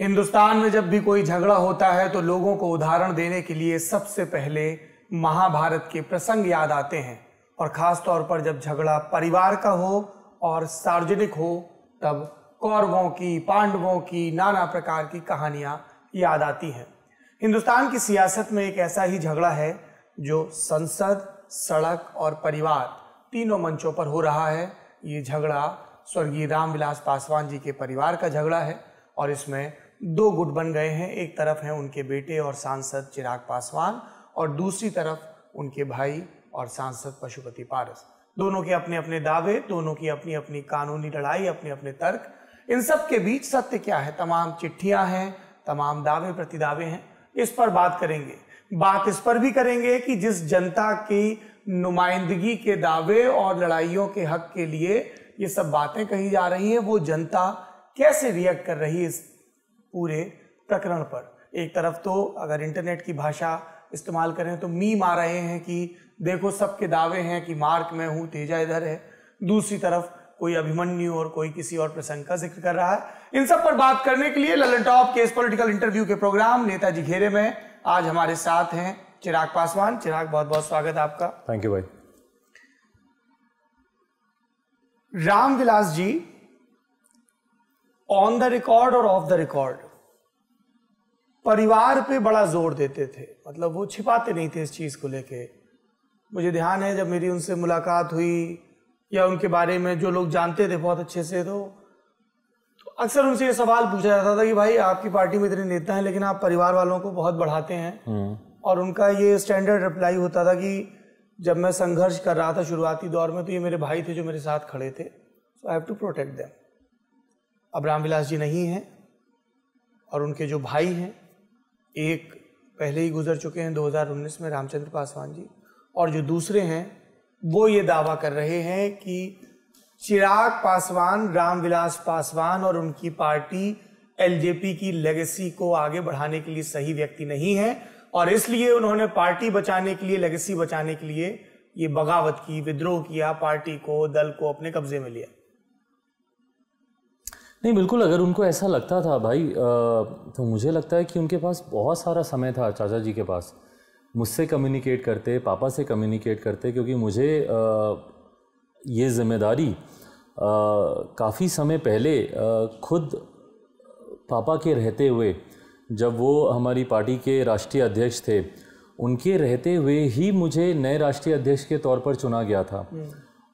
हिंदुस्तान में जब भी कोई झगड़ा होता है तो लोगों को उदाहरण देने के लिए सबसे पहले महाभारत के प्रसंग याद आते हैं और ख़ास तौर पर जब झगड़ा परिवार का हो और सार्वजनिक हो तब कौरवों की पांडवों की नाना प्रकार की कहानियाँ याद आती हैं हिंदुस्तान की सियासत में एक ऐसा ही झगड़ा है जो संसद सड़क और परिवार तीनों मंचों पर हो रहा है ये झगड़ा स्वर्गीय रामविलास पासवान जी के परिवार का झगड़ा है और इसमें दो गुट बन गए हैं एक तरफ हैं उनके बेटे और सांसद चिराग पासवान और दूसरी तरफ उनके भाई और सांसद पशुपति पारस दोनों के अपने अपने दावे दोनों की अपनी अपनी कानूनी लड़ाई अपने अपने तर्क इन सब के बीच सत्य क्या है तमाम चिट्ठियां हैं तमाम दावे प्रतिदावे हैं इस पर बात करेंगे बात इस पर भी करेंगे कि जिस जनता की नुमाइंदगी के दावे और लड़ाइयों के हक के लिए ये सब बातें कही जा रही हैं वो जनता कैसे रिएक्ट कर रही है इस पूरे प्रकरण पर एक तरफ तो अगर इंटरनेट की भाषा इस्तेमाल करें तो मीम आ रहे हैं कि देखो सबके दावे हैं कि मार्क में हूँ तेजा इधर है दूसरी तरफ कोई अभिमन्यु और कोई किसी और प्रसंग का जिक्र कर रहा है इन सब पर बात करने के लिए Lallantop case political interview के प्रोग्राम नेताजी घेरे में आज हमारे साथ हैं चिराग पासवान चिराग बहुत बहुत स्वागत आपका थैंक यू भाई Ramvilas ji on the record और ऑफ द रिकॉर्ड परिवार पे बड़ा जोर देते थे मतलब वो छिपाते नहीं थे इस चीज़ को लेके मुझे ध्यान है जब मेरी उनसे मुलाकात हुई या उनके बारे में जो लोग जानते थे बहुत अच्छे से तो, तो अक्सर उनसे ये सवाल पूछा जाता था कि भाई आपकी पार्टी में इतने नेता हैं लेकिन आप परिवार वालों को बहुत बढ़ाते हैं हम्म। और उनका ये स्टैंडर्ड रिप्लाई होता था कि जब मैं संघर्ष कर रहा था शुरुआती दौर में तो ये मेरे भाई थे जो मेरे साथ खड़े थे so I have to protect them अब रामविलास जी नहीं हैं और उनके जो भाई हैं एक पहले ही गुजर चुके हैं 2019 में रामचंद्र पासवान जी और जो दूसरे हैं वो ये दावा कर रहे हैं कि चिराग पासवान रामविलास पासवान और उनकी पार्टी एलजेपी की लेगेसी को आगे बढ़ाने के लिए सही व्यक्ति नहीं है और इसलिए उन्होंने पार्टी बचाने के लिए लेगेसी बचाने के लिए ये बगावत की विद्रोह किया पार्टी को दल को अपने कब्जे में लिया नहीं बिल्कुल अगर उनको ऐसा लगता था भाई तो मुझे लगता है कि उनके पास बहुत सारा समय था चाचा जी के पास मुझसे कम्युनिकेट करते पापा से कम्युनिकेट करते क्योंकि मुझे ये जिम्मेदारी काफ़ी समय पहले खुद पापा के रहते हुए जब वो हमारी पार्टी के राष्ट्रीय अध्यक्ष थे उनके रहते हुए ही मुझे नए राष्ट्रीय अध्यक्ष के तौर पर चुना गया था हम्म।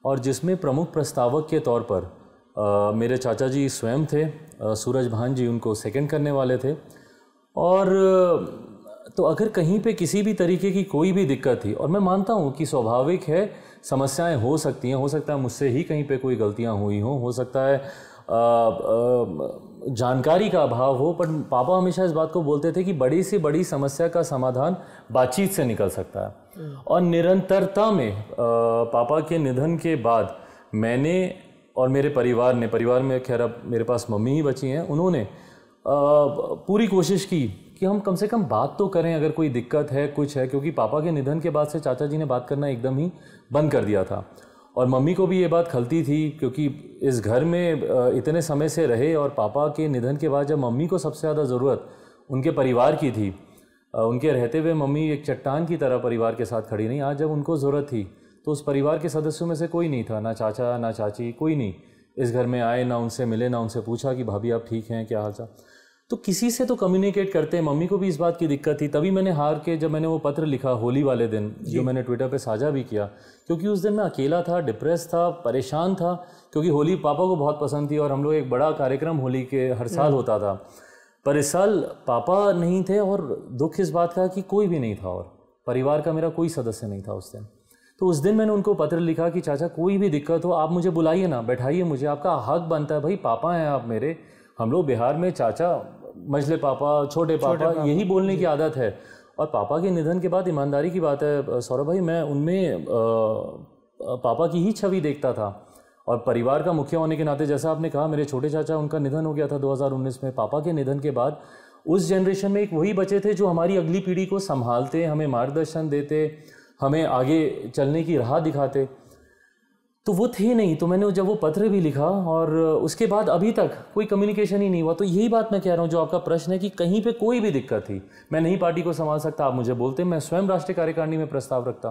और जिसमें प्रमुख प्रस्तावक के तौर पर आ, मेरे चाचा जी स्वयं थे आ, सूरज भान जी उनको सेकंड करने वाले थे और तो अगर कहीं पे किसी भी तरीके की कोई भी दिक्कत थी और मैं मानता हूँ कि स्वाभाविक है समस्याएं हो सकती हैं हो सकता है मुझसे ही कहीं पे कोई गलतियाँ हुई हों हो सकता है आ, आ, जानकारी का अभाव हो पर पापा हमेशा इस बात को बोलते थे कि बड़ी से बड़ी समस्या का समाधान बातचीत से निकल सकता है हम्म। और निरंतरता में आ, पापा के निधन के बाद मैंने और मेरे परिवार ने परिवार में खैर अब मेरे पास मम्मी ही बची हैं उन्होंने पूरी कोशिश की कि हम कम से कम बात तो करें अगर कोई दिक्कत है कुछ है क्योंकि पापा के निधन के बाद से चाचा जी ने बात करना एकदम ही बंद कर दिया था और मम्मी को भी ये बात खलती थी क्योंकि इस घर में इतने समय से रहे और पापा के निधन के बाद जब मम्मी को सबसे ज़्यादा ज़रूरत उनके परिवार की थी उनके रहते हुए मम्मी एक चट्टान की तरह परिवार के साथ खड़ी नहीं आज जब उनको ज़रूरत थी तो उस परिवार के सदस्यों में से कोई नहीं था ना चाचा ना चाची कोई नहीं इस घर में आए ना उनसे मिले ना उनसे पूछा कि भाभी आप ठीक हैं क्या हाल चाल तो किसी से तो कम्युनिकेट करते हैं मम्मी को भी इस बात की दिक्कत थी तभी मैंने हार के जब मैंने वो पत्र लिखा होली वाले दिन जो मैंने ट्विटर पे साझा भी किया क्योंकि उस दिन मैं अकेला था डिप्रेस था परेशान था क्योंकि होली पापा को बहुत पसंद थी और हम लोग एक बड़ा कार्यक्रम होली के हर हम्म। साल होता था पर इस साल पापा नहीं थे और दुख इस बात का कि कोई भी नहीं था और परिवार का मेरा कोई सदस्य नहीं था उस दिन तो उस दिन मैंने उनको पत्र लिखा कि चाचा कोई भी दिक्कत हो आप मुझे बुलाइए ना बैठाइए मुझे आपका हक बनता है भाई पापा हैं आप मेरे हम लोग बिहार में चाचा मजले पापा छोटे पापा, छोटे पापा यही बोलने की आदत है और पापा के निधन के बाद ईमानदारी की बात है सौरभ भाई मैं उनमें पापा की ही छवि देखता था और परिवार का मुखिया होने के नाते जैसा आपने कहा मेरे छोटे चाचा उनका निधन हो गया था 2019 में पापा के निधन के बाद उस जनरेशन में एक वही बचे थे जो हमारी अगली पीढ़ी को संभालते हमें मार्गदर्शन देते हमें आगे चलने की राह दिखाते तो वो थे नहीं तो मैंने जब वो पत्र भी लिखा और उसके बाद अभी तक कोई कम्युनिकेशन ही नहीं हुआ तो यही बात मैं कह रहा हूँ जो आपका प्रश्न है कि कहीं पे कोई भी दिक्कत थी मैं नहीं पार्टी को संभाल सकता आप मुझे बोलते मैं स्वयं राष्ट्रीय कार्यकारिणी में प्रस्ताव रखता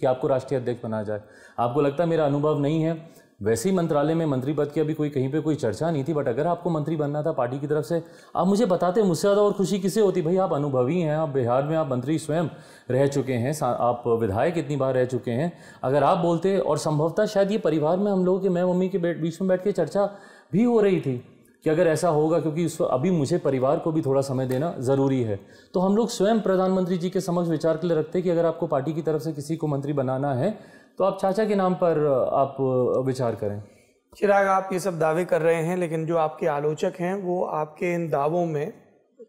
कि आपको राष्ट्रीय अध्यक्ष बनाया जाए आपको लगता मेरा अनुभव नहीं है वैसे ही मंत्रालय में मंत्री पद की अभी कोई कहीं पे कोई चर्चा नहीं थी बट अगर आपको मंत्री बनना था पार्टी की तरफ से आप मुझे बताते मुझसे ज़्यादा और खुशी किसे होती भाई आप अनुभवी हैं आप बिहार में आप मंत्री स्वयं रह चुके हैं आप विधायक इतनी बार रह चुके हैं अगर आप बोलते और संभवतः शायद ये परिवार में हम लोगों के मैं मम्मी के बीच में बैठ के चर्चा भी हो रही थी कि अगर ऐसा होगा क्योंकि उस अभी मुझे परिवार को भी थोड़ा समय देना ज़रूरी है तो हम लोग स्वयं प्रधानमंत्री जी के समक्ष विचार के लिए रखते हैं कि अगर आपको पार्टी की तरफ से किसी को मंत्री बनाना है तो आप चाचा के नाम पर आप विचार करें चिराग आप ये सब दावे कर रहे हैं लेकिन जो आपके आलोचक हैं वो आपके इन दावों में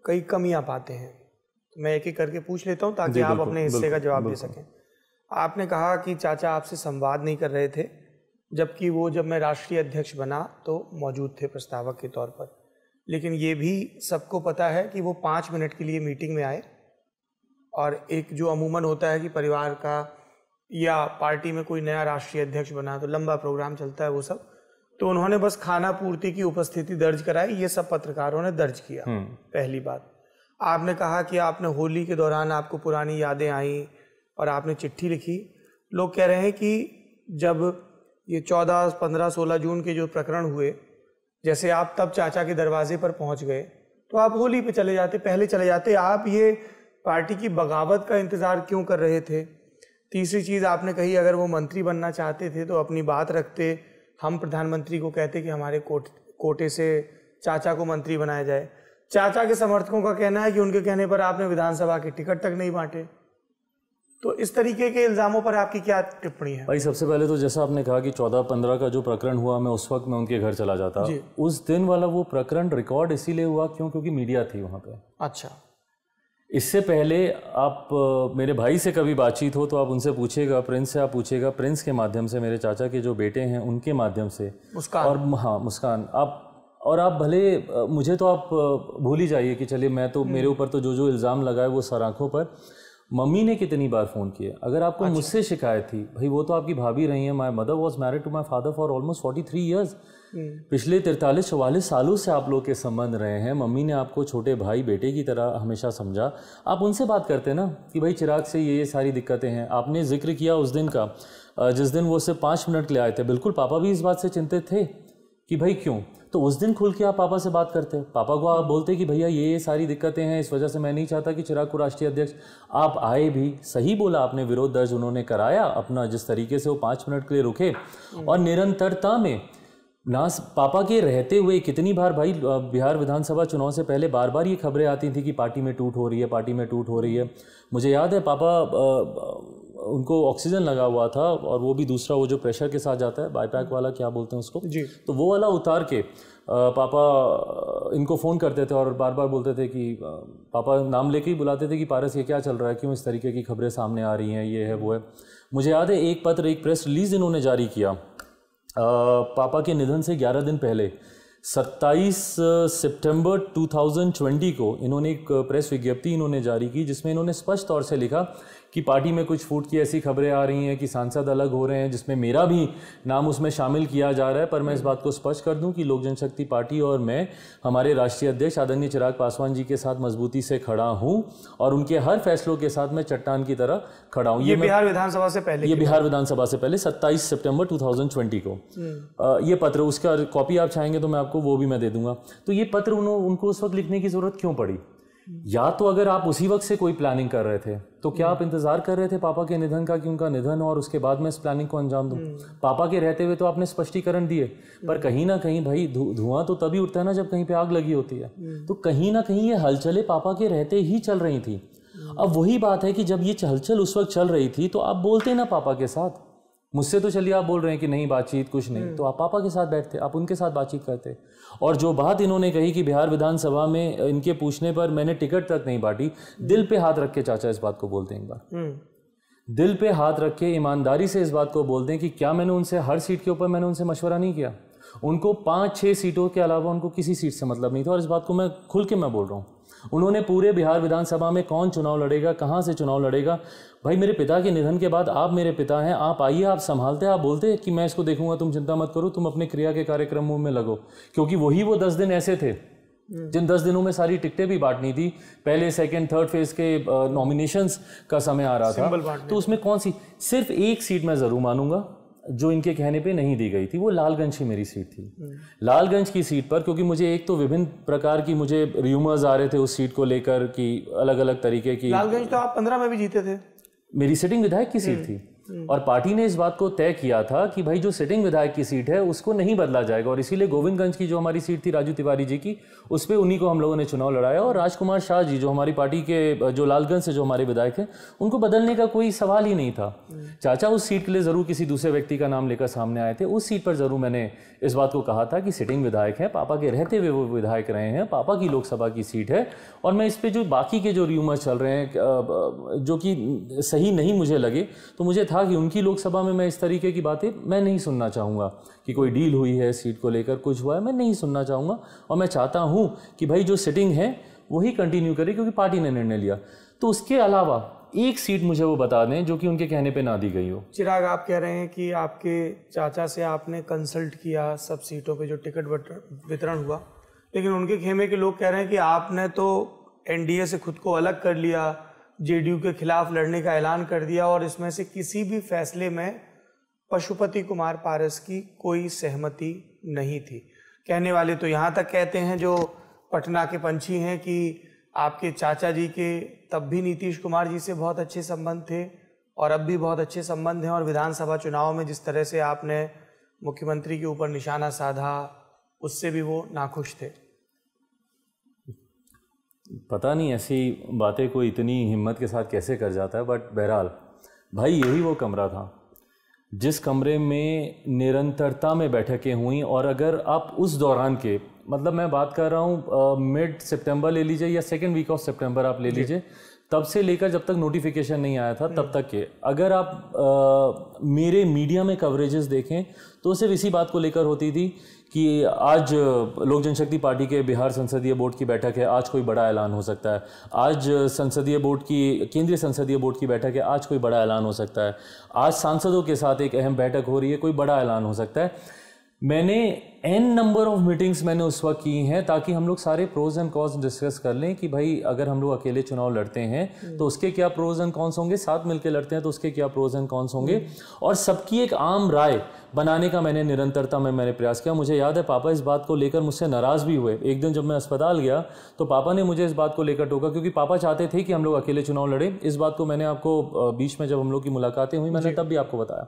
कई कमियां पाते हैं तो मैं एक एक करके पूछ लेता हूँ ताकि आप अपने हिस्से का जवाब दे सकें आपने कहा कि चाचा आपसे संवाद नहीं कर रहे थे जबकि वो जब मैं राष्ट्रीय अध्यक्ष बना तो मौजूद थे प्रस्तावक के तौर पर लेकिन ये भी सबको पता है कि वो पाँच मिनट के लिए मीटिंग में आए और एक जो अमूमन होता है कि परिवार का या पार्टी में कोई नया राष्ट्रीय अध्यक्ष बना तो लंबा प्रोग्राम चलता है वो सब तो उन्होंने बस खाना पूर्ति की उपस्थिति दर्ज कराई ये सब पत्रकारों ने दर्ज किया हम्म। पहली बात आपने कहा कि आपने होली के दौरान आपको पुरानी यादें आई और आपने चिट्ठी लिखी लोग कह रहे हैं कि जब ये चौदह पंद्रह सोलह जून के जो प्रकरण हुए जैसे आप तब चाचा के दरवाजे पर पहुंच गए तो आप होली पे चले जाते पहले चले जाते आप ये पार्टी की बगावत का इंतज़ार क्यों कर रहे थे तीसरी चीज़ आपने कही अगर वो मंत्री बनना चाहते थे तो अपनी बात रखते हम प्रधानमंत्री को कहते कि हमारे कोट कोटे से चाचा को मंत्री बनाया जाए चाचा के समर्थकों का कहना है कि उनके कहने पर आपने विधानसभा के टिकट तक नहीं बांटे तो इस तरीके के इल्ज़ामों पर आपकी क्या टिप्पणी है भाई सबसे पहले तो जैसा आपने कहा कि चौदह पंद्रह का जो प्रकरण हुआ मैं उस वक्त मैं उनके घर चला जाता उस दिन वाला वो प्रकरण रिकॉर्ड इसीलिए हुआ क्यों क्योंकि मीडिया थी वहाँ पे अच्छा इससे पहले आप मेरे भाई से कभी बातचीत हो तो आप उनसे पूछेगा प्रिंस से आप पूछेगा प्रिंस के माध्यम से मेरे चाचा के जो बेटे हैं उनके माध्यम से मुस्कान और हाँ मुस्कान आप और आप भले मुझे तो आप भूल ही जाइए कि चलिए मैं तो मेरे हम्म। ऊपर तो जो जो इल्ज़ाम लगा है वो सर आँखों पर मम्मी ने कितनी बार फ़ोन किया अगर आपको अच्छा। मुझसे शिकायत थी भाई वो तो आपकी भाभी रही हैं my mother was married to my father for almost forty three years hmm. पिछले तिरतालीस चौवालीस सालों से आप लोग के संबंध रहे हैं मम्मी ने आपको छोटे भाई बेटे की तरह हमेशा समझा आप उनसे बात करते ना कि भाई चिराग से ये ये सारी दिक्कतें हैं आपने जिक्र किया उस दिन का जिस दिन वो सिर्फ पाँच मिनट के लिए आए थे बिल्कुल पापा भी इस बात से चिंतित थे कि भाई क्यों तो उस दिन खुल के आप पापा से बात करते पापा को आप बोलते कि भैया ये ये सारी दिक्कतें हैं इस वजह से मैं नहीं चाहता कि चिराग को राष्ट्रीय अध्यक्ष आप आए भी सही बोला आपने विरोध दर्ज उन्होंने कराया अपना जिस तरीके से वो पाँच मिनट के लिए रुके हम्म। और निरंतरता में नास पापा के रहते हुए कितनी बार भाई बिहार विधानसभा चुनाव से पहले बार बार ये खबरें आती थी कि पार्टी में टूट हो रही है पार्टी में टूट हो रही है मुझे याद है पापा उनको ऑक्सीजन लगा हुआ था और वो भी दूसरा वो जो प्रेशर के साथ जाता है बाईपैक वाला क्या बोलते हैं उसको जी तो वो वाला उतार के पापा इनको फ़ोन करते थे और बार बार बोलते थे कि पापा नाम लेके ही बुलाते थे कि पारस ये क्या चल रहा है क्यों इस तरीके की खबरें सामने आ रही हैं ये है वो है मुझे याद है एक पत्र एक प्रेस रिलीज़ इन्होंने जारी किया पापा के निधन से 11 दिन पहले 27 सितंबर 2020 को इन्होंने एक प्रेस विज्ञप्ति इन्होंने जारी की जिसमें इन्होंने स्पष्ट तौर से लिखा कि पार्टी में कुछ फूट की ऐसी खबरें आ रही हैं कि सांसद अलग हो रहे हैं जिसमें मेरा भी नाम उसमें शामिल किया जा रहा है पर मैं इस बात को स्पष्ट कर दूं कि लोक जनशक्ति पार्टी और मैं हमारे राष्ट्रीय अध्यक्ष आदरणीय चिराग पासवान जी के साथ मजबूती से खड़ा हूँ और उनके हर फैसलों के साथ मैं चट्टान की तरह खड़ा हूँ ये, बिहार विधानसभा से पहले ये बिहार विधानसभा से पहले सत्ताईस सेप्टेम्बर टू को हम्म। ये पत्र उसका कॉपी आप चाहेंगे तो मैं आपको वो भी मैं दे दूंगा तो ये पत्र उनको उस वक्त लिखने की जरूरत क्यों पड़ी या तो अगर आप उसी वक्त से कोई प्लानिंग कर रहे थे तो क्या आप इंतजार कर रहे थे पापा के निधन का कि उनका निधन हो और उसके बाद मैं इस प्लानिंग को अंजाम दूं हम्म। पापा के रहते हुए तो आपने स्पष्टीकरण दिए पर हम्म। कहीं ना कहीं भाई धुआं तो तभी उठता है ना जब कहीं पे आग लगी होती है हम्म। तो कहीं ना कहीं ये हलचलें पापा के रहते ही चल रही थी अब वही बात है कि जब ये हलचल उस वक्त चल रही थी तो आप बोलते ना पापा के साथ मुझसे तो चलिए आप बोल रहे हैं कि नहीं बातचीत कुछ नहीं हम्म। तो आप पापा के साथ बैठते आप उनके साथ बातचीत करते और जो बात इन्होंने कही कि बिहार विधानसभा में इनके पूछने पर मैंने टिकट तक नहीं बांटी हम्म। दिल पे हाथ रख के चाचा इस बात को बोलते हैं एक बार हम्म। दिल पे हाथ रख के ईमानदारी से इस बात को बोलते हैं कि क्या मैंने उनसे हर सीट के ऊपर मैंने उनसे मशवरा नहीं किया उनको पाँच छः सीटों के अलावा उनको किसी सीट से मतलब नहीं था और इस बात को मैं खुल के मैं बोल रहा हूँ उन्होंने पूरे बिहार विधानसभा में कौन चुनाव लड़ेगा कहाँ से चुनाव लड़ेगा भाई मेरे पिता के निधन के बाद आप मेरे पिता हैं आप आइए आप संभालते हैं आप बोलते हैं कि मैं इसको देखूंगा तुम चिंता मत करो तुम अपने क्रिया के कार्यक्रमों में लगो क्योंकि वही वो दस दिन ऐसे थे जिन दस दिनों में सारी टिकटें भी बांटनी थी पहले सेकंड थर्ड फेज के नॉमिनेशंस का समय आ रहा था तो उसमें कौन सी सिर्फ एक सीट मैं ज़रूर मानूंगा जो इनके कहने पे नहीं दी गई थी वो लालगंज की मेरी सीट थी हम्म। लालगंज की सीट पर क्योंकि मुझे एक तो विभिन्न प्रकार की मुझे र्यूमर्स आ रहे थे उस सीट को लेकर कि अलग अलग तरीके की लालगंज तो आप पंद्रह में भी जीते थे मेरी सिटिंग विधायक की सीट हम्म। थी हम्म। और पार्टी ने इस बात को तय किया था कि भाई जो सिटिंग विधायक की सीट है उसको नहीं बदला जाएगा और इसीलिए गोविंदगंज की जो हमारी सीट थी राजू तिवारी जी की उस पर उन्हीं को हम लोगों ने चुनाव लड़ाया और राजकुमार शाह जी जो हमारी पार्टी के जो लालगंज से जो हमारे विधायक हैं उनको बदलने का कोई सवाल ही नहीं था हम्म। चाचा उस सीट के लिए ज़रूर किसी दूसरे व्यक्ति का नाम लेकर सामने आए थे उस सीट पर ज़रूर मैंने इस बात को कहा था कि सिटिंग विधायक हैं पापा के रहते हुए वो विधायक रहे हैं पापा की लोकसभा की सीट है और मैं इस पर जो बाकी के जो र्यूमर चल रहे हैं जो कि सही नहीं मुझे लगे तो मुझे था कहा कि उनकी लोकसभा में मैं इस तरीके की बातें मैं नहीं सुनना चाहूँगा कि कोई डील हुई है सीट को लेकर कुछ हुआ है मैं नहीं सुनना चाहूँगा और मैं चाहता हूँ कि भाई जो सिटिंग है वही कंटिन्यू करे क्योंकि पार्टी ने निर्णय लिया तो उसके अलावा एक सीट मुझे वो बता दें जो कि उनके कहने पे ना दी गई हो चिराग आप कह रहे हैं कि आपके चाचा से आपने कंसल्ट किया सब सीटों पे जो टिकट वितरण हुआ लेकिन उनके खेमे के लोग कह रहे हैं कि आपने तो एनडीए से खुद को अलग कर लिया जेडीयू के खिलाफ लड़ने का ऐलान कर दिया और इसमें से किसी भी फैसले में पशुपति कुमार पारस की कोई सहमति नहीं थी कहने वाले तो यहाँ तक कहते हैं जो पटना के पंछी हैं कि आपके चाचा जी के तब भी नीतीश कुमार जी से बहुत अच्छे संबंध थे और अब भी बहुत अच्छे संबंध हैं और विधानसभा चुनाव में जिस तरह से आपने मुख्यमंत्री के ऊपर निशाना साधा उससे भी वो नाखुश थे पता नहीं ऐसी बातें कोई इतनी हिम्मत के साथ कैसे कर जाता है बट बहरहाल भाई यही वो कमरा था जिस कमरे में निरंतरता में बैठकें हुई और अगर आप उस दौरान के मतलब मैं बात कर रहा हूँ मिड सितंबर ले लीजिए या सेकेंड वीक ऑफ सितंबर आप ले लीजिए तब से लेकर जब तक नोटिफिकेशन नहीं आया था तब हम्म। तक के अगर आप आ, मेरे मीडिया में कवरेजेस देखें तो सिर्फ इसी बात को लेकर होती थी कि आज लोक जनशक्ति पार्टी के बिहार संसदीय बोर्ड की बैठक है आज कोई बड़ा ऐलान हो सकता है आज संसदीय बोर्ड की केंद्रीय संसदीय बोर्ड की बैठक है आज कोई बड़ा ऐलान हो सकता है आज सांसदों के साथ एक अहम बैठक हो रही है कोई बड़ा ऐलान हो सकता है मैंने एन नंबर ऑफ मीटिंग्स मैंने उस वक्त की हैं ताकि हम लोग सारे प्रोज एंड कॉन्स डिस्कस कर लें कि भाई अगर हम लोग अकेले चुनाव लड़ते हैं हम्म। तो उसके क्या प्रोज एंड कॉन्स होंगे साथ मिलकर लड़ते हैं तो उसके क्या प्रोज एंड कॉन्स होंगे हम्म। और सबकी एक आम राय बनाने का मैंने निरंतरता में मैंने प्रयास किया मुझे याद है पापा इस बात को लेकर मुझसे नाराज़ भी हुए एक दिन जब मैं अस्पताल गया तो पापा ने मुझे इस बात को लेकर टोका क्योंकि पापा चाहते थे कि हम लोग अकेले चुनाव लड़े इस बात को मैंने आपको बीच में जब हम लोग की मुलाकातें हुई मैंने तब भी आपको बताया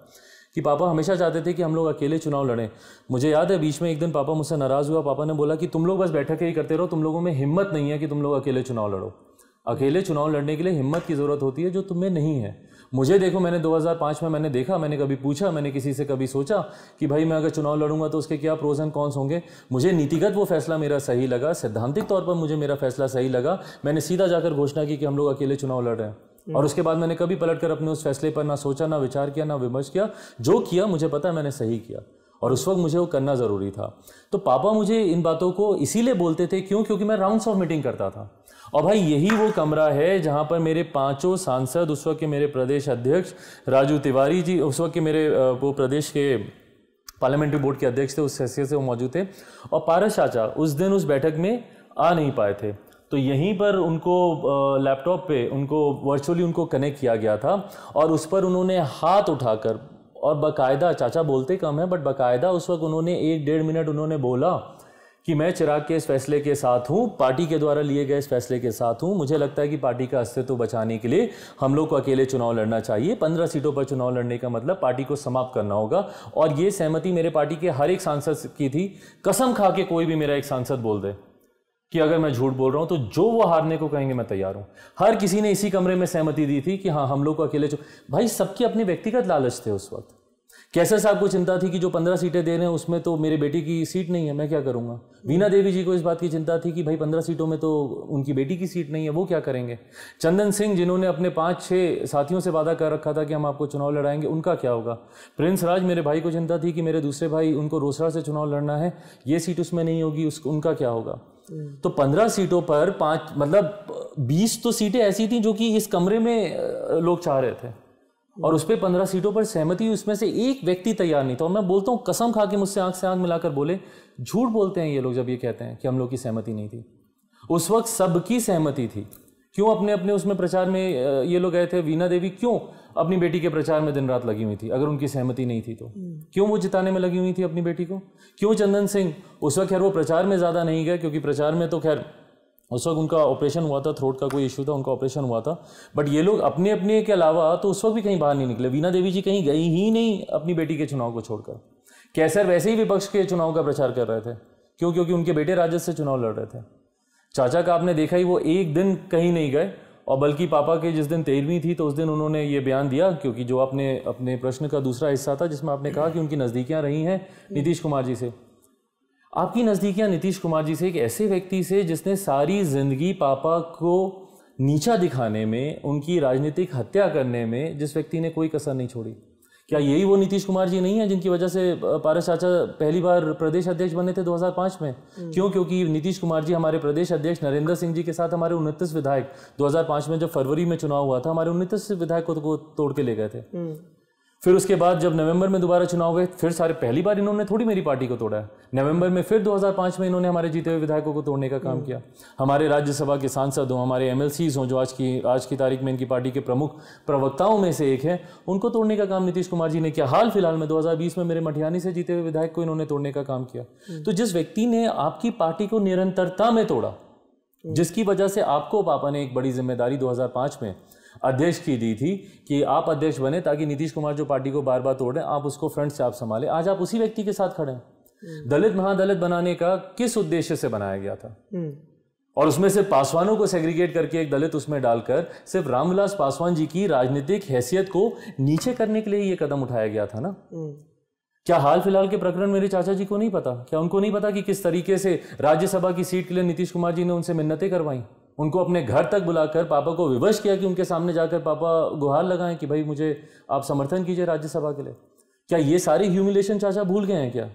कि पापा हमेशा चाहते थे कि हम लोग अकेले चुनाव लड़ें मुझे याद है बीच में एक दिन पापा मुझसे नाराज़ हुआ पापा ने बोला कि तुम लोग बस बैठक ही करते रहो तुम लोगों में हिम्मत नहीं है कि तुम लोग अकेले चुनाव लड़ो अकेले चुनाव लड़ने के लिए हिम्मत की ज़रूरत होती है जो तुम्हें नहीं है मुझे देखो मैंने 2005 में मैंने देखा मैंने कभी पूछा मैंने किसी से कभी सोचा कि भाई मैं अगर चुनाव लड़ूंगा तो उसके क्या प्रोज एंड कॉन्स होंगे मुझे नीतिगत वो फैसला मेरा सही लगा सैद्धांतिक तौर पर मुझे मेरा फैसला सही लगा मैंने सीधा जाकर घोषणा की कि हम लोग अकेले चुनाव लड़ रहे हैं और उसके बाद मैंने कभी पलट कर अपने उस फैसले पर ना सोचा ना विचार किया ना विमर्श किया जो किया मुझे पता है मैंने सही किया और उस वक्त मुझे वो करना ज़रूरी था तो पापा मुझे इन बातों को इसीलिए बोलते थे क्यों क्योंकि मैं राउंड्स ऑफ मीटिंग करता था और भाई यही वो कमरा है जहाँ पर मेरे पांचों सांसद उस वक्त के मेरे प्रदेश अध्यक्ष राजू तिवारी जी उस वक्त के मेरे वो प्रदेश के पार्लियामेंट्री बोर्ड के अध्यक्ष थे उस हैसियत से वो मौजूद थे और पारस चाचा उस दिन उस बैठक में आ नहीं पाए थे तो यहीं पर उनको लैपटॉप पे उनको वर्चुअली उनको कनेक्ट किया गया था और उस पर उन्होंने हाथ उठाकर और बाकायदा चाचा बोलते कम है बट बाकायदा उस वक्त उन्होंने एक डेढ़ मिनट उन्होंने बोला कि मैं चिराग के इस फैसले के साथ हूँ पार्टी के द्वारा लिए गए इस फैसले के साथ हूँ मुझे लगता है कि पार्टी का अस्तित्व तो बचाने के लिए हम लोग को अकेले चुनाव लड़ना चाहिए पंद्रह सीटों पर चुनाव लड़ने का मतलब पार्टी को समाप्त करना होगा और ये सहमति मेरे पार्टी के हर एक सांसद की थी कसम खा के कोई भी मेरा एक सांसद बोल दे कि अगर मैं झूठ बोल रहा हूं तो जो वो हारने को कहेंगे मैं तैयार हूं हर किसी ने इसी कमरे में सहमति दी थी कि हाँ हम लोग को अकेले जो भाई सबकी अपनी व्यक्तिगत लालच थे उस वक्त कैसे साहब को चिंता थी कि जो पंद्रह सीटें दे रहे हैं उसमें तो मेरे बेटी की सीट नहीं है मैं क्या करूंगा वीना देवी जी को इस बात की चिंता थी कि भाई पंद्रह सीटों में तो उनकी बेटी की सीट नहीं है वो क्या करेंगे चंदन सिंह जिन्होंने अपने पाँच छः साथियों से वादा कर रखा था कि हम आपको चुनाव लड़ाएंगे उनका क्या होगा प्रिंस राज मेरे भाई को चिंता थी कि मेरे दूसरे भाई उनको रोसड़ा से चुनाव लड़ना है ये सीट उसमें नहीं होगी उस उनका क्या होगा तो पंद्रह सीटों पर पाँच मतलब बीस तो सीटें ऐसी थी जो कि इस कमरे में लोग चाह रहे थे और उस पर पंद्रह सीटों पर सहमति उसमें से एक व्यक्ति तैयार नहीं था और मैं बोलता हूँ कसम खा के मुझसे आंख से आंख मिलाकर बोले झूठ बोलते हैं ये लोग जब ये कहते हैं कि हम लोग की सहमति नहीं थी उस वक्त सबकी सहमति थी क्यों अपने अपने उसमें प्रचार में ये लोग गए थे वीना देवी क्यों अपनी बेटी के प्रचार में दिन रात लगी हुई थी अगर उनकी सहमति नहीं थी तो क्यों वो जिताने में लगी हुई थी अपनी बेटी को क्यों चंदन सिंह उस वक्त खैर वो प्रचार में ज़्यादा नहीं गए क्योंकि प्रचार में तो खैर उस वक्त उनका ऑपरेशन हुआ था थ्रोट का कोई इशू था उनका ऑपरेशन हुआ था बट ये लोग अपने अपने के अलावा तो उस वक्त भी कहीं बाहर नहीं निकले वीना देवी जी कहीं गई ही नहीं अपनी बेटी के चुनाव को छोड़कर कैसर वैसे ही विपक्ष के चुनाव का प्रचार कर रहे थे क्यों क्योंकि उनके बेटे राजद से चुनाव लड़ रहे थे चाचा का आपने देखा ही वो एक दिन कहीं नहीं गए और बल्कि पापा के जिस दिन तेरहवीं थी तो उस दिन उन्होंने ये बयान दिया क्योंकि जो आपने अपने प्रश्न का दूसरा हिस्सा था जिसमें आपने कहा कि उनकी नज़दीकियाँ रही हैं नीतीश कुमार जी से आपकी नज़दीकियाँ नीतीश कुमार जी से एक ऐसे व्यक्ति से जिसने सारी ज़िंदगी पापा को नीचा दिखाने में उनकी राजनीतिक हत्या करने में जिस व्यक्ति ने कोई कसर नहीं छोड़ी क्या यही वो नीतीश कुमार जी नहीं है जिनकी वजह से पारस चाचा पहली बार प्रदेश अध्यक्ष बने थे 2005 में हम्म। क्यों क्योंकि नीतीश कुमार जी हमारे प्रदेश अध्यक्ष नरेंद्र सिंह जी के साथ हमारे उनतीस विधायक 2005 में जब फरवरी में चुनाव हुआ था हमारे उनतीस विधायक को तोड़ के ले गए थे हम्म। फिर उसके बाद जब नवंबर में दोबारा चुनाव हुए फिर सारे पहली बार इन्होंने थोड़ी मेरी पार्टी को तोड़ा है नवंबर में फिर 2005 में इन्होंने हमारे जीते हुए विधायकों को तोड़ने का काम हम्म। किया हमारे राज्यसभा के सांसद हों हमारे एम हों जो आज की आज की तारीख में इनकी पार्टी के प्रमुख प्रवक्ताओं में से एक है उनको तोड़ने का काम नीतीश कुमार जी ने किया हाल फिलहाल में दो में मेरे मठियानी से जीते हुए विधायक को इन्होंने तोड़ने का काम किया हम्म। तो जिस व्यक्ति ने आपकी पार्टी को निरंतरता में तोड़ा हम्म। जिसकी वजह से आपको पापा ने एक बड़ी जिम्मेदारी 2005 में अध्यक्ष की दी थी कि आप अध्यक्ष बने ताकि नीतीश कुमार जो पार्टी को बार बार तोड़ रहे आप उसको फ्रंट से आप संभालें आज आप उसी व्यक्ति के साथ खड़े हैं हम्म। दलित महादलित बनाने का किस उद्देश्य से बनाया गया था हम्म। और उसमें से पासवानों को सेग्रीगेट करके एक दलित उसमें डालकर सिर्फ रामविलास पासवान जी की राजनीतिक हैसियत को नीचे करने के लिए ये कदम उठाया गया था ना हम्म। क्या हाल फिलहाल के प्रकरण मेरे चाचा जी को नहीं पता क्या उनको नहीं पता कि किस तरीके से राज्यसभा की सीट के लिए नीतीश कुमार जी ने उनसे मिन्नतें करवाई उनको अपने घर तक बुलाकर पापा को विवश किया कि उनके सामने जाकर पापा गुहार लगाएं कि भाई मुझे आप समर्थन कीजिए राज्यसभा के लिए क्या ये सारी ह्यूमिलेशन चाचा भूल गए हैं क्या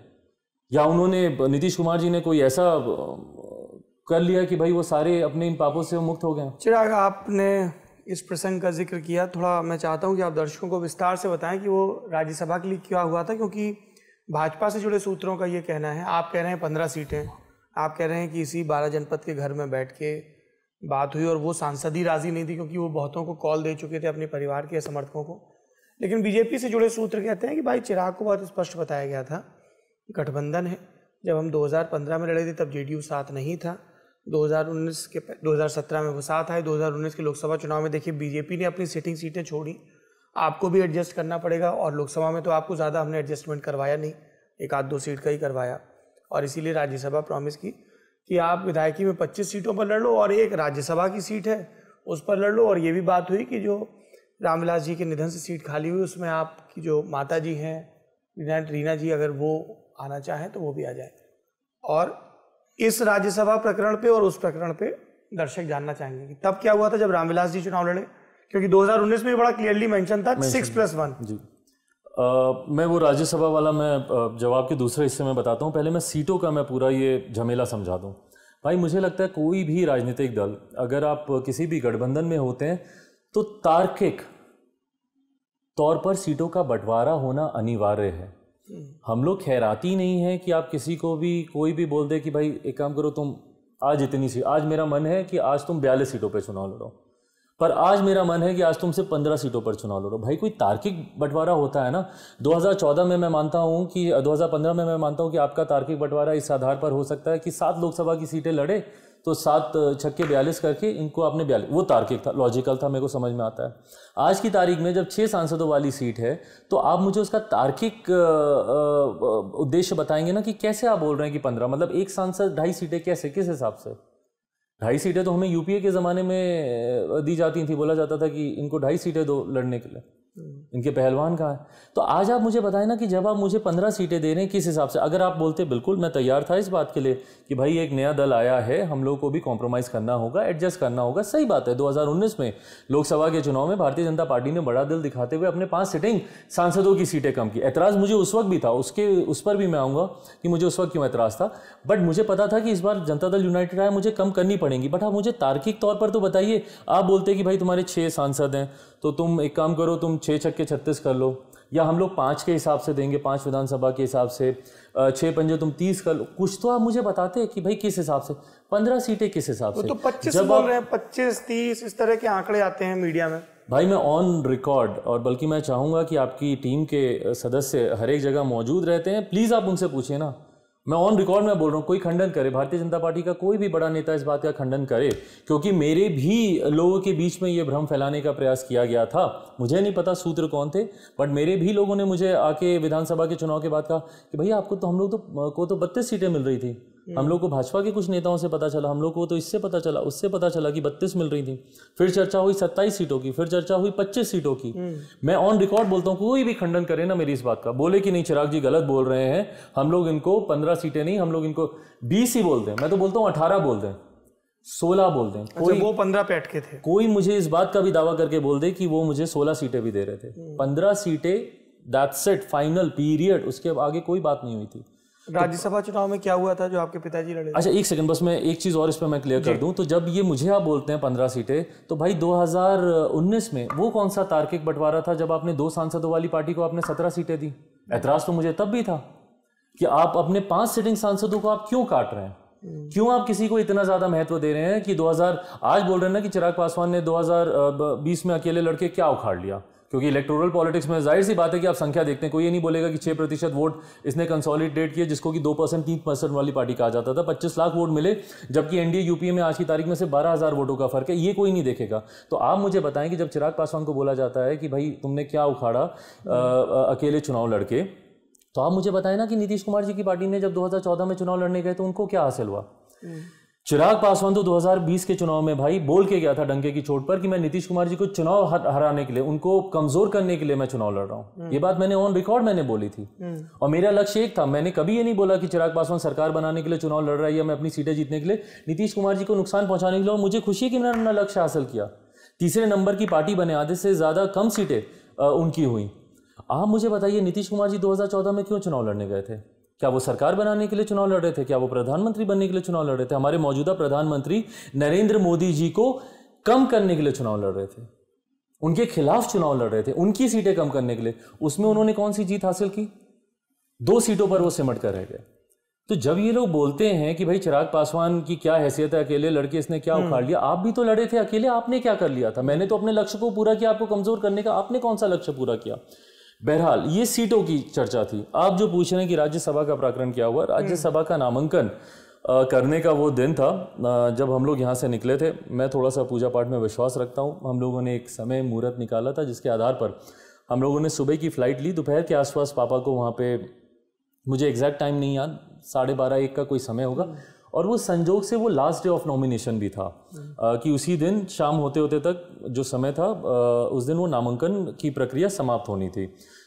या उन्होंने नीतीश कुमार जी ने कोई ऐसा कर लिया कि भाई वो सारे अपने इन पापों से मुक्त हो गए चिराग आपने इस प्रसंग का जिक्र किया थोड़ा मैं चाहता हूँ कि आप दर्शकों को विस्तार से बताएं कि वो राज्यसभा के लिए क्या हुआ था क्योंकि भाजपा से जुड़े सूत्रों का ये कहना है आप कह रहे हैं पंद्रह सीटें आप कह रहे हैं कि इसी बारह जनपद के घर में बैठ के बात हुई और वो सांसद ही राजी नहीं थी क्योंकि वो बहुतों को कॉल दे चुके थे अपने परिवार के समर्थकों को लेकिन बीजेपी से जुड़े सूत्र कहते हैं कि भाई चिराग को बहुत स्पष्ट बताया गया था गठबंधन है जब हम 2015 में लड़े थे तब जेडीयू साथ नहीं था 2019 के 2017 में वो साथ आए 2019 के लोकसभा चुनाव में देखिए बीजेपी ने अपनी सिटिंग सीटें छोड़ी आपको भी एडजस्ट करना पड़ेगा और लोकसभा में तो आपको ज़्यादा हमने एडजस्टमेंट करवाया नहीं एक आध दो सीट का ही करवाया और इसीलिए राज्यसभा प्रॉमिस की कि आप विधायकी में 25 सीटों पर लड़ लो और एक राज्यसभा की सीट है उस पर लड़ लो और ये भी बात हुई कि जो रामविलास जी के निधन से सीट खाली हुई उसमें आपकी जो माता जी हैं रीना रीना जी अगर वो आना चाहें तो वो भी आ जाए और इस राज्यसभा प्रकरण पे और उस प्रकरण पे दर्शक जानना चाहेंगे कि तब क्या हुआ था जब रामविलास जी चुनाव लड़े क्योंकि 2019 में बड़ा क्लियरली मेंशन था सिक्स प्लस वन जी मैं वो राज्यसभा वाला मैं जवाब के दूसरे हिस्से में बताता हूँ पहले मैं सीटों का मैं पूरा ये झमेला समझा दूँ भाई मुझे लगता है कोई भी राजनीतिक दल अगर आप किसी भी गठबंधन में होते हैं तो तार्किक तौर पर सीटों का बंटवारा होना अनिवार्य है हम लोग खैराती नहीं है कि आप किसी को भी कोई भी बोल दे कि भाई एक काम करो तुम आज इतनी सी आज मेरा मन है कि आज तुम बयालीस सीटों पर चुनाव लड़ो पर आज मेरा मन है कि आज तुमसे पंद्रह सीटों पर चुनाव लड़ो भाई कोई तार्किक बंटवारा होता है ना 2014 में मैं मानता हूँ कि 2015 में मैं मानता हूँ कि आपका तार्किक बंटवारा इस आधार पर हो सकता है कि सात लोकसभा की सीटें लड़े तो सात छक्के बयालीस करके इनको आपने बयालीस वो तार्किक था लॉजिकल था मेरे को समझ में आता है आज की तारीख में जब छः सांसदों वाली सीट है तो आप मुझे उसका तार्किक उद्देश्य बताएंगे ना कि कैसे आप बोल रहे हैं कि पंद्रह मतलब एक सांसद ढाई सीटें कैसे किस हिसाब से ढाई सीटें तो हमें यूपीए के ज़माने में दी जाती थी बोला जाता था कि इनको ढाई सीटें दो लड़ने के लिए इनके पहलवान कहाँ है तो आज आप मुझे बताएं ना कि जब आप मुझे पंद्रह सीटें दे रहे हैं किस हिसाब से अगर आप बोलते बिल्कुल मैं तैयार था इस बात के लिए कि भाई एक नया दल आया है हम लोग को भी कॉम्प्रोमाइज़ करना होगा एडजस्ट करना होगा सही बात है 2019 में लोकसभा के चुनाव में भारतीय जनता पार्टी ने बड़ा दिल दिखाते हुए अपने पाँच सिटिंग सांसदों की सीटें कम की एतराज़ मुझे उस वक्त भी था उसके उस पर भी मैं आऊँगा कि मुझे उस वक्त क्यों एतराज़ था बट मुझे पता था कि इस बार जनता दल यूनाइटेड आया मुझे कम करनी पड़ेगी बट आप हाँ, मुझे तार्किक तौर पर तो बताइए आप बोलते कि भाई तुम्हारे छः सांसद हैं तो तुम एक काम करो तुम छः छक्के छत्तीस कर लो या हम लोग पाँच के हिसाब से देंगे पाँच विधानसभा के हिसाब से छः पंजे तुम तीस कर लो कुछ तो आप मुझे बताते हैं कि भाई किस हिसाब से पंद्रह सीटें किस हिसाब से तो पच्चीस बोल रहे हैं पच्चीस तीस इस तरह के आंकड़े आते हैं मीडिया में भाई मैं ऑन रिकॉर्ड और बल्कि मैं चाहूँगा कि आपकी टीम के सदस्य हर एक जगह मौजूद रहते हैं प्लीज़ आप उनसे पूछिए ना मैं ऑन रिकॉर्ड में बोल रहा हूँ कोई खंडन करे भारतीय जनता पार्टी का कोई भी बड़ा नेता इस बात का खंडन करे क्योंकि मेरे भी लोगों के बीच में ये भ्रम फैलाने का प्रयास किया गया था मुझे नहीं पता सूत्र कौन थे बट मेरे भी लोगों ने मुझे आके विधानसभा के चुनाव के बाद कहा कि भैया आपको तो हम लोग तो को तो बत्तीस सीटें मिल रही थी हम लोग को भाजपा के कुछ नेताओं से पता चला हम लोग को तो इससे पता चला उससे पता चला कि बत्तीस मिल रही थी फिर चर्चा हुई सत्ताईस सीटों की फिर चर्चा हुई पच्चीस सीटों की hmm. मैं ऑन रिकॉर्ड बोलता हूँ कोई भी खंडन करे ना मेरी इस बात का बोले कि नहीं चिराग जी गलत बोल रहे हैं हम लोग इनको पंद्रह सीटें नहीं हम लोग इनको बीस ही बोलते हैं मैं तो बोलता हूँ अठारह बोलते हैं सोलह बोल दें अच्छा, कोई वो पंद्रह पे अटके थे कोई मुझे इस बात का भी दावा करके बोल दे कि वो मुझे सोलह सीटें भी दे रहे थे hmm. पंद्रह सीटें दैट्स इट फाइनल पीरियड उसके आगे कोई बात नहीं हुई थी राज्यसभा चुनाव में क्या हुआ था जो आपके पिताजी लड़े अच्छा एक सेकंड बस मैं एक चीज़ और इस पर मैं क्लियर कर दूं तो जब ये मुझे आप बोलते हैं पंद्रह सीटें तो भाई 2019 में वो कौन सा तार्किक बंटवारा था जब आपने दो सांसदों वाली पार्टी को आपने सत्रह सीटें दी ऐतराज तो मुझे तब भी था कि आप अपने पांच सिटिंग सांसदों को आप क्यों काट रहे हैं हम्म। क्यों आप किसी को इतना ज्यादा महत्व दे रहे हैं कि 2000 आज बोल रहे हैं ना कि चिराग पासवान ने 2020 में अकेले लड़के क्या उखाड़ लिया क्योंकि इलेक्टोरल पॉलिटिक्स में जाहिर सी बात है कि आप संख्या देखते हैं कोई ये नहीं बोलेगा कि छः प्रतिशत वोट इसने कंसोलिडेट किए जिसको कि दो परसेंट तीन परसेंट वाली पार्टी कहा जाता था पच्चीस लाख वोट मिले जबकि एनडीए यूपीए में आज की तारीख में से बारह हज़ार वोटों का फर्क है ये कोई नहीं देखेगा तो आप मुझे बताएं कि जब चिराग पासवान को बोला जाता है कि भाई तुमने क्या उखाड़ा अकेले चुनाव लड़के तो आप मुझे बताएं ना कि नीतीश कुमार जी की पार्टी ने जब 2014 में चुनाव लड़ने गए तो उनको क्या हासिल हुआ हम्म। चिराग पासवान तो 2020 के चुनाव में भाई बोल के गया था डंके की चोट पर कि मैं नीतीश कुमार जी को चुनाव हराने के लिए उनको कमजोर करने के लिए मैं चुनाव लड़ रहा हूँ हम्म। ये बात मैंने ऑन रिकॉर्ड मैंने बोली थी हम्म। और मेरा लक्ष्य एक था मैंने कभी ये नहीं बोला कि चिराग पासवान सरकार बनाने के लिए चुनाव लड़ रहा है या मैं अपनी सीटें जीतने के लिए नीतीश कुमार जी को नुकसान पहुंचाने के लिए और मुझे खुशी है कि मैंने अपना लक्ष्य हासिल किया तीसरे नंबर की पार्टी बने आधे से ज्यादा कम सीटें उनकी हुई आप मुझे बताइए नीतीश कुमार जी 2014 में क्यों चुनाव लड़ने गए थे क्या वो सरकार बनाने के लिए चुनाव लड़ रहे थे क्या वो प्रधानमंत्री बनने के लिए चुनाव लड़ रहे थे हमारे मौजूदा प्रधानमंत्री नरेंद्र मोदी जी को कम करने के लिए चुनाव लड़ रहे थे उनके खिलाफ चुनाव लड़ रहे थे उनकी सीटें कम करने के लिए उसमें उन्होंने कौन सी जीत हासिल की दो सीटों पर वो सिमट कर रह गए तो जब ये लोग बोलते हैं कि भाई चिराग पासवान की क्या हैसियत है अकेले लड़के इसने क्या हम्म। उखाड़ लिया आप भी तो लड़े थे अकेले आपने क्या कर लिया था मैंने तो अपने लक्ष्य को पूरा किया आपको कमजोर करने का आपने कौन सा लक्ष्य पूरा किया बहरहाल ये सीटों की चर्चा थी आप जो पूछ रहे हैं कि राज्यसभा का प्रकरण क्या हुआ राज्यसभा का नामांकन करने का वो दिन था जब हम लोग यहाँ से निकले थे मैं थोड़ा सा पूजा पाठ में विश्वास रखता हूँ हम लोगों ने एक समय मुहूर्त निकाला था जिसके आधार पर हम लोगों ने सुबह की फ़्लाइट ली दोपहर के आसपास पापा को वहाँ पे मुझे एग्जैक्ट टाइम नहीं याद साढ़े बारह एक का कोई समय होगा और वो संजोग से वो लास्ट डे ऑफ नॉमिनेशन भी था आ, हम्म। कि उसी दिन शाम होते होते तक जो समय था आ, उस दिन वो नामांकन की प्रक्रिया समाप्त होनी थी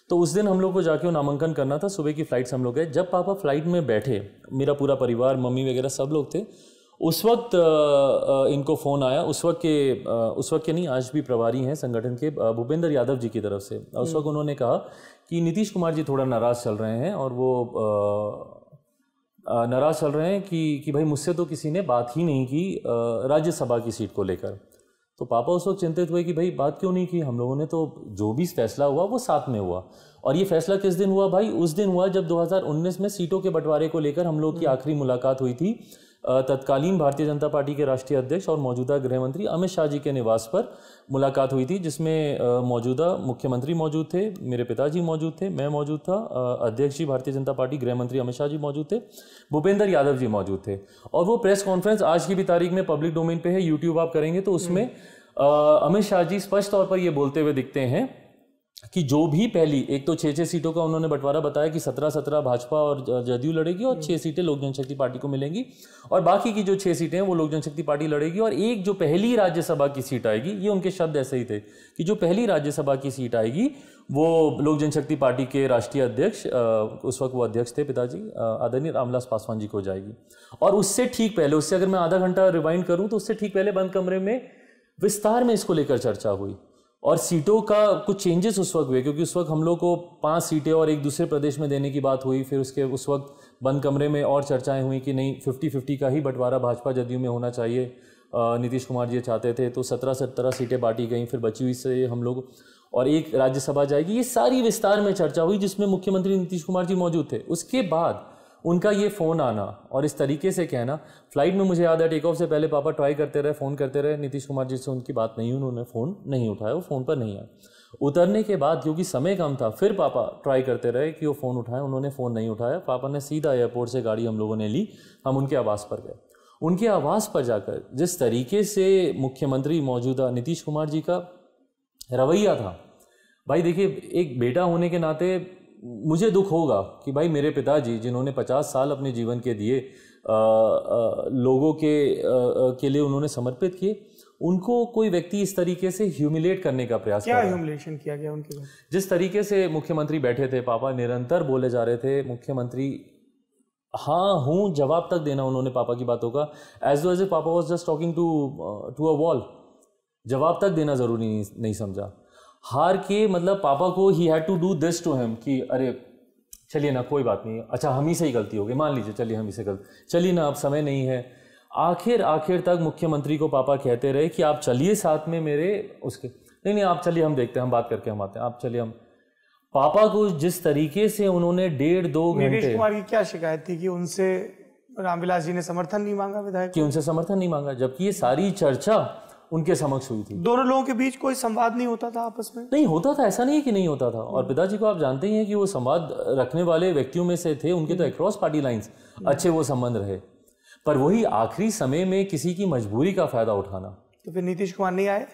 तो उस दिन हम लोग को जाके वो नामांकन करना था सुबह की फ़्लाइट से हम लोग गए जब पापा फ़्लाइट में बैठे मेरा पूरा परिवार मम्मी वगैरह सब लोग थे उस वक्त इनको फ़ोन आया उस वक्त के उस वक्त के नहीं आज भी प्रभारी हैं संगठन के भूपेंद्र यादव जी की तरफ से उस हम्म। वक्त उन्होंने कहा कि नीतीश कुमार जी थोड़ा नाराज़ चल रहे हैं और वो नाराज़ चल रहे हैं कि कि भाई मुझसे तो किसी ने बात ही नहीं की राज्यसभा की सीट को लेकर तो पापा उस वक्त चिंतित हुए कि भाई बात क्यों नहीं की हम लोगों ने तो जो भी फैसला हुआ वो साथ में हुआ और ये फैसला किस दिन हुआ भाई उस दिन हुआ जब 2019 में सीटों के बंटवारे को लेकर हम लोग की हम्म। आखिरी मुलाकात हुई थी तत्कालीन भारतीय जनता पार्टी के राष्ट्रीय अध्यक्ष और मौजूदा गृह मंत्री अमित शाह जी के निवास पर मुलाकात हुई थी जिसमें मौजूदा मुख्यमंत्री मौजूद थे मेरे पिताजी मौजूद थे मैं मौजूद था अध्यक्ष जी भारतीय जनता पार्टी गृह मंत्री अमित शाह जी मौजूद थे भूपेंद्र यादव जी मौजूद थे और वो प्रेस कॉन्फ्रेंस आज की भी तारीख में पब्लिक डोमेन पे है यूट्यूब आप करेंगे तो उसमें हम्म। अमित शाह जी स्पष्ट तौर पर ये बोलते हुए दिखते हैं कि जो भी पहली एक तो छः छः सीटों का उन्होंने बंटवारा बताया कि सत्रह सत्रह भाजपा और जदयू लड़ेगी और छः सीटें लोक जनशक्ति पार्टी को मिलेंगी और बाकी की जो छः सीटें हैं वो लोक जनशक्ति पार्टी लड़ेगी और एक जो पहली राज्यसभा की सीट आएगी ये उनके शब्द ऐसे ही थे कि जो पहली राज्यसभा की सीट आएगी वो लोक जनशक्ति पार्टी के राष्ट्रीय अध्यक्ष उस वक्त वो अध्यक्ष थे पिताजी आदरणीय रामविलास पासवान जी को जाएगी और उससे ठीक पहले उससे अगर मैं आधा घंटा रिवाइंड करूँ तो उससे ठीक पहले बंद कमरे में विस्तार में इसको लेकर चर्चा हुई और सीटों का कुछ चेंजेस उस वक्त हुए क्योंकि उस वक्त हम लोग को पांच सीटें और एक दूसरे प्रदेश में देने की बात हुई फिर उसके उस वक्त बंद कमरे में और चर्चाएं हुई कि नहीं फिफ्टी फिफ्टी का ही बंटवारा भाजपा जदयू में होना चाहिए नीतीश कुमार जी चाहते थे तो सत्रह सत्रह सीटें बांटी गई फिर बची हुई से हम लोग और एक राज्यसभा जाएगी ये सारी विस्तार में चर्चा हुई जिसमें मुख्यमंत्री नीतीश कुमार जी मौजूद थे उसके बाद उनका ये फ़ोन आना और इस तरीके से कहना फ्लाइट में मुझे याद है टेक ऑफ से पहले पापा ट्राई करते रहे फ़ोन करते रहे नीतीश कुमार जी से उनकी बात नहीं उन्होंने फ़ोन नहीं उठाया वो फ़ोन पर नहीं आए उतरने के बाद क्योंकि समय कम था फिर पापा ट्राई करते रहे कि वो फ़ोन उठाएं उन्होंने फ़ोन नहीं उठाया पापा ने सीधा एयरपोर्ट से गाड़ी हम लोगों ने ली हम उनके आवास पर गए उनके आवास पर जाकर जिस तरीके से मुख्यमंत्री मौजूदा नीतीश कुमार जी का रवैया था भाई देखिए एक बेटा होने के नाते मुझे दुख होगा कि भाई मेरे पिताजी जिन्होंने पचास साल अपने जीवन के दिए लोगों के आ, के लिए उन्होंने समर्पित किए उनको कोई व्यक्ति इस तरीके से ह्यूमिलेट करने का प्रयास क्या ह्यूमिलेशन किया गया उनके जिस तरीके से मुख्यमंत्री बैठे थे पापा निरंतर बोले जा रहे थे मुख्यमंत्री हाँ हूँ जवाब तक देना उन्होंने पापा की बातों का as was a papa was just talking to to a wall जवाब तक देना ज़रूरी नहीं समझा हार के मतलब पापा को ही had to do this to him कि अरे चलिए ना कोई बात नहीं अच्छा हम ही से ही गलती हो गई मान लीजिए चलिए हम ही से गलती चलिए ना अब समय नहीं है आखिर आखिर तक मुख्यमंत्री को पापा कहते रहे कि आप चलिए साथ में मेरे उसके नहीं नहीं आप चलिए हम देखते हैं हम बात करके हम आते हैं आप चलिए हम पापा को जिस तरीके से उन्होंने डेढ़ दो घंटे कुमार की क्या शिकायत थी कि उनसे रामविलास जी ने समर्थन नहीं मांगा विधायक कि उनसे समर्थन नहीं मांगा जबकि ये सारी चर्चा उनके समक्ष हुई थी दोनों लोगों के बीच कोई संवाद नहीं होता था आपस में नहीं होता था ऐसा नहीं है कि नहीं होता था और पिताजी को आप जानते ही हैं कि वो संवाद रखने वाले व्यक्तियों में से थे उनके तो अक्रॉस पार्टी लाइन्स अच्छे वो संबंध रहे पर वही आखिरी समय में किसी की मजबूरी का फायदा उठाना तो फिर नीतीश कुमार नहीं आए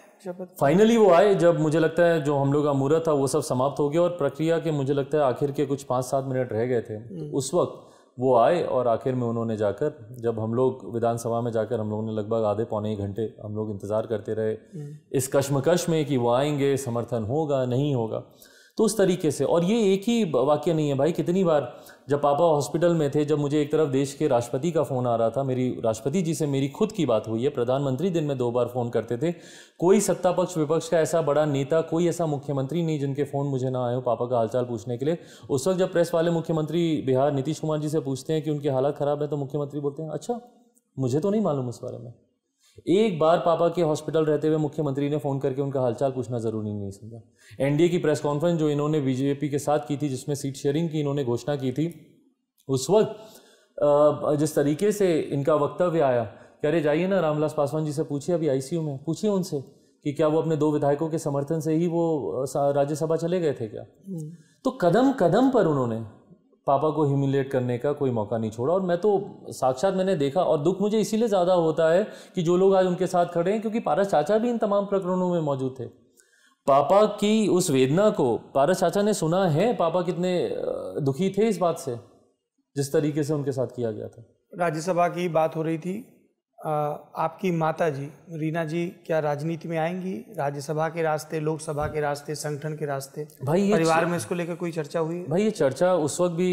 फाइनली वो आए जब मुझे लगता है जो हम लोग का मुहूर्त था वो सब समाप्त हो गया और प्रक्रिया के मुझे लगता है आखिर के कुछ पाँच सात मिनट रह गए थे हम्म। तो उस वक्त वो आए और आखिर में उन्होंने जाकर जब हम लोग विधानसभा में जाकर हम लोगों ने लगभग आधे पौने एक घंटे हम लोग इंतज़ार करते रहे हम्म। इस कश्मकश में कि वो आएंगे समर्थन होगा नहीं होगा तो उस तरीके से और ये एक ही वाक्य नहीं है भाई कितनी बार जब पापा हॉस्पिटल में थे जब मुझे एक तरफ देश के राष्ट्रपति का फ़ोन आ रहा था मेरी राष्ट्रपति जी से मेरी खुद की बात हुई है प्रधानमंत्री दिन में दो बार फ़ोन करते थे कोई सत्ता पक्ष विपक्ष का ऐसा बड़ा नेता कोई ऐसा मुख्यमंत्री नहीं जिनके फ़ोन मुझे ना आए हो पापा का हालचाल पूछने के लिए उस वक्त जब प्रेस वाले मुख्यमंत्री बिहार नीतीश कुमार जी से पूछते हैं कि उनकी हालत ख़राब है तो मुख्यमंत्री बोलते हैं अच्छा मुझे तो नहीं मालूम उस बारे में एक बार पापा के हॉस्पिटल रहते हुए मुख्यमंत्री ने फ़ोन करके उनका हालचाल पूछना ज़रूरी नहीं समझा एनडीए की प्रेस कॉन्फ्रेंस जो इन्होंने बीजेपी के साथ की थी जिसमें सीट शेयरिंग की इन्होंने घोषणा की थी उस वक्त जिस तरीके से इनका वक्तव्य आया कह रहे जाइए ना रामविलास पासवान जी से पूछिए अभी आईसीयू में पूछिए उनसे कि क्या वो अपने दो विधायकों के समर्थन से ही वो राज्यसभा चले गए थे क्या हम्म। तो कदम कदम पर उन्होंने पापा को ह्यूमिलेट करने का कोई मौका नहीं छोड़ा और मैं तो साक्षात मैंने देखा और दुख मुझे इसीलिए ज़्यादा होता है कि जो लोग आज उनके साथ खड़े हैं क्योंकि पारस चाचा भी इन तमाम प्रकरणों में मौजूद थे पापा की उस वेदना को पारस चाचा ने सुना है पापा कितने दुखी थे इस बात से जिस तरीके से उनके साथ किया गया था राज्यसभा की बात हो रही थी आपकी माता जी रीना जी क्या राजनीति में आएंगी राज्यसभा के रास्ते लोकसभा के रास्ते संगठन के रास्ते भाई परिवार में इसको लेकर कोई चर्चा हुई भाई ये चर्चा उस वक्त भी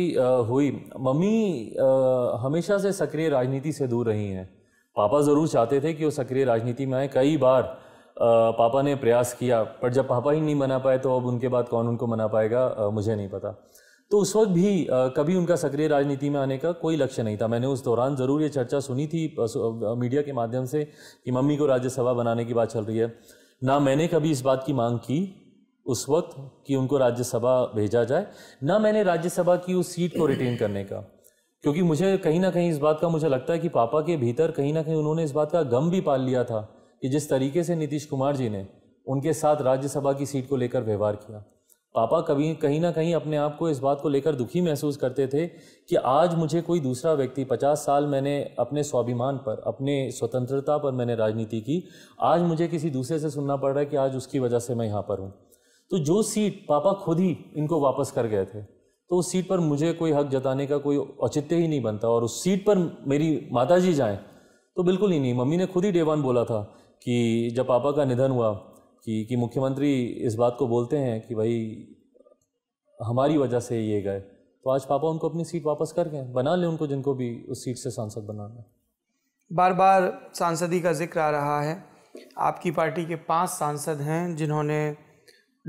हुई मम्मी हमेशा से सक्रिय राजनीति से दूर रही हैं पापा ज़रूर चाहते थे कि वो सक्रिय राजनीति में आए कई बार पापा ने प्रयास किया पर जब पापा ही नहीं मना पाए तो अब उनके बाद कौन उनको मना पाएगा मुझे नहीं पता तो उस वक्त भी आ, कभी उनका सक्रिय राजनीति में आने का कोई लक्ष्य नहीं था मैंने उस दौरान ज़रूर ये चर्चा सुनी थी मीडिया के माध्यम से कि मम्मी को राज्यसभा बनाने की बात चल रही है ना मैंने कभी इस बात की मांग की उस वक्त कि उनको राज्यसभा भेजा जाए ना मैंने राज्यसभा की उस सीट को रिटेन करने का क्योंकि मुझे कहीं ना कहीं इस बात का मुझे लगता है कि पापा के भीतर कहीं ना कहीं उन्होंने इस बात का गम भी पाल लिया था कि जिस तरीके से नीतीश कुमार जी ने उनके साथ राज्यसभा की सीट को लेकर व्यवहार किया पापा कभी कहीं ना कहीं अपने आप को इस बात को लेकर दुखी महसूस करते थे कि आज मुझे कोई दूसरा व्यक्ति पचास साल मैंने अपने स्वाभिमान पर अपने स्वतंत्रता पर मैंने राजनीति की आज मुझे किसी दूसरे से सुनना पड़ रहा है कि आज उसकी वजह से मैं यहाँ पर हूँ तो जो सीट पापा खुद ही इनको वापस कर गए थे तो उस सीट पर मुझे कोई हक जताने का कोई औचित्य ही नहीं बनता और उस सीट पर मेरी माता जी जाएँ तो बिल्कुल ही नहीं मम्मी ने खुद ही डेवान बोला था कि जब पापा का निधन हुआ कि कि मुख्यमंत्री इस बात को बोलते हैं कि भाई हमारी वजह से ये गए तो आज पापा उनको अपनी सीट वापस कर गए बना लें उनको जिनको भी उस सीट से सांसद बनाना है बार बार सांसदी का जिक्र आ रहा है आपकी पार्टी के पांच सांसद हैं जिन्होंने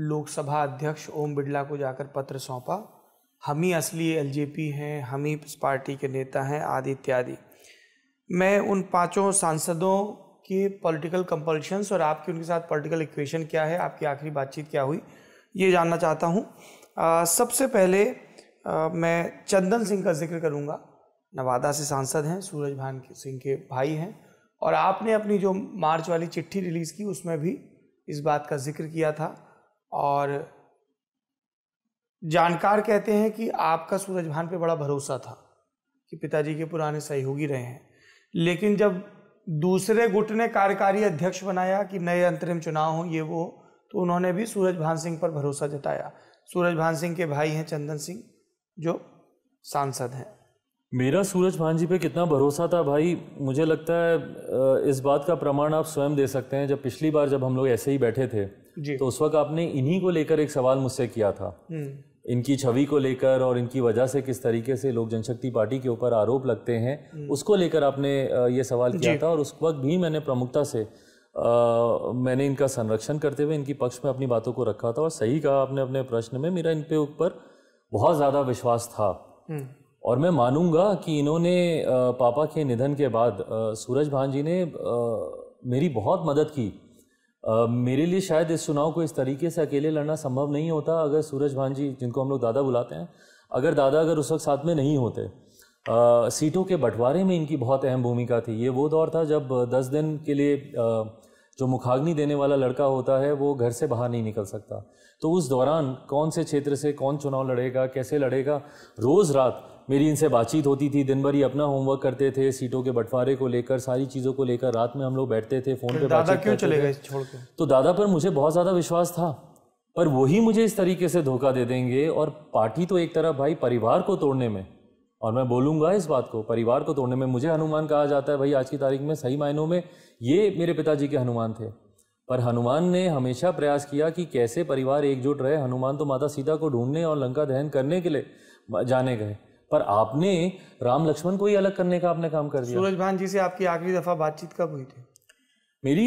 लोकसभा अध्यक्ष ओम बिरला को जाकर पत्र सौंपा हम ही असली एल हैं हम ही इस पार्टी के नेता हैं आदि इत्यादि मैं उन पांचों सांसदों आपके पॉलिटिकल कंपल्शंस और आपकी उनके साथ पॉलिटिकल इक्वेशन क्या है आपकी आखिरी बातचीत क्या हुई ये जानना चाहता हूँ सबसे पहले आ, मैं चंदन सिंह का जिक्र करूँगा नवादा से सांसद हैं सूरज भान सिंह के भाई हैं और आपने अपनी जो मार्च वाली चिट्ठी रिलीज़ की उसमें भी इस बात का जिक्र किया था और जानकार कहते हैं कि आपका सूरज भान पर बड़ा भरोसा था कि पिताजी के पुराने सहयोगी रहे हैं लेकिन जब दूसरे गुट ने कार्यकारी अध्यक्ष बनाया कि नए अंतरिम चुनाव हों ये वो तो उन्होंने भी सूरज भान सिंह पर भरोसा जताया सूरज भान सिंह के भाई हैं चंदन सिंह जो सांसद हैं मेरा सूरज भान जी पे कितना भरोसा था भाई मुझे लगता है इस बात का प्रमाण आप स्वयं दे सकते हैं जब पिछली बार जब हम लोग ऐसे ही बैठे थे तो उस वक्त आपने इन्हीं को लेकर एक सवाल मुझसे किया था हम्म। इनकी छवि को लेकर और इनकी वजह से किस तरीके से लोक जनशक्ति पार्टी के ऊपर आरोप लगते हैं हम्म। उसको लेकर आपने ये सवाल किया था और उस वक्त भी मैंने प्रमुखता से आ, मैंने इनका संरक्षण करते हुए इनकी पक्ष में अपनी बातों को रखा था और सही कहा आपने अपने प्रश्न में मेरा इनके ऊपर बहुत ज़्यादा विश्वास था हम्म। और मैं मानूंगा कि इन्होंने पापा के निधन के बाद सूरज भान जी ने मेरी बहुत मदद की मेरे लिए शायद इस चुनाव को इस तरीके से अकेले लड़ना संभव नहीं होता अगर सूरज भान जी जिनको हम लोग दादा बुलाते हैं अगर दादा अगर उस वक्त साथ में नहीं होते आ, सीटों के बंटवारे में इनकी बहुत अहम भूमिका थी ये वो दौर था जब दस दिन के लिए आ, जो मुखाग्नि देने वाला लड़का होता है वो घर से बाहर नहीं निकल सकता तो उस दौरान कौन से क्षेत्र से कौन चुनाव लड़ेगा कैसे लड़ेगा रोज़ रात मेरी इनसे बातचीत होती थी दिन भर ही अपना होमवर्क करते थे सीटों के बंटवारे को लेकर सारी चीज़ों को लेकर रात में हम लोग बैठते थे फ़ोन पे दादा क्यों चले गए छोड़ के तो दादा पर मुझे बहुत ज़्यादा विश्वास था पर वही मुझे इस तरीके से धोखा दे देंगे और पार्टी तो एक तरफ भाई परिवार को तोड़ने में और मैं बोलूँगा इस बात को परिवार को तोड़ने में मुझे हनुमान कहा जाता है भाई आज की तारीख में सही मायनों में ये मेरे पिताजी के हनुमान थे पर हनुमान ने हमेशा प्रयास किया कि कैसे परिवार एकजुट रहे हनुमान तो माता सीता को ढूंढने और लंका दहन करने के लिए जाने गए पर आपने राम लक्ष्मण को ही अलग करने का आपने काम कर दिया सूरज भान जी से आपकी आखिरी दफा बातचीत कब हुई थी मेरी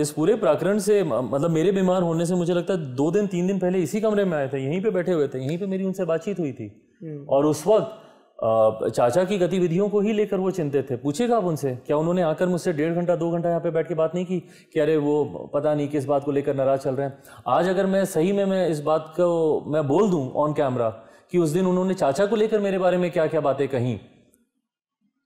इस पूरे प्राकरण से मतलब मेरे बीमार होने से मुझे लगता है दो दिन तीन दिन पहले इसी कमरे में आए थे यहीं पे बैठे हुए थे यहीं पे मेरी उनसे बातचीत हुई थी हम्म। और उस वक्त चाचा की गतिविधियों को ही लेकर वो चिंतित थे पूछेगा आप उनसे क्या उन्होंने आकर मुझसे डेढ़ घंटा दो घंटा यहाँ पे बैठ के बात नहीं की कि अरे वो पता नहीं किस बात को लेकर नाराज चल रहे हैं आज अगर मैं सही में मैं इस बात को मैं बोल दूँ ऑन कैमरा कि उस दिन उन्होंने चाचा को लेकर मेरे बारे में क्या क्या बातें कहीं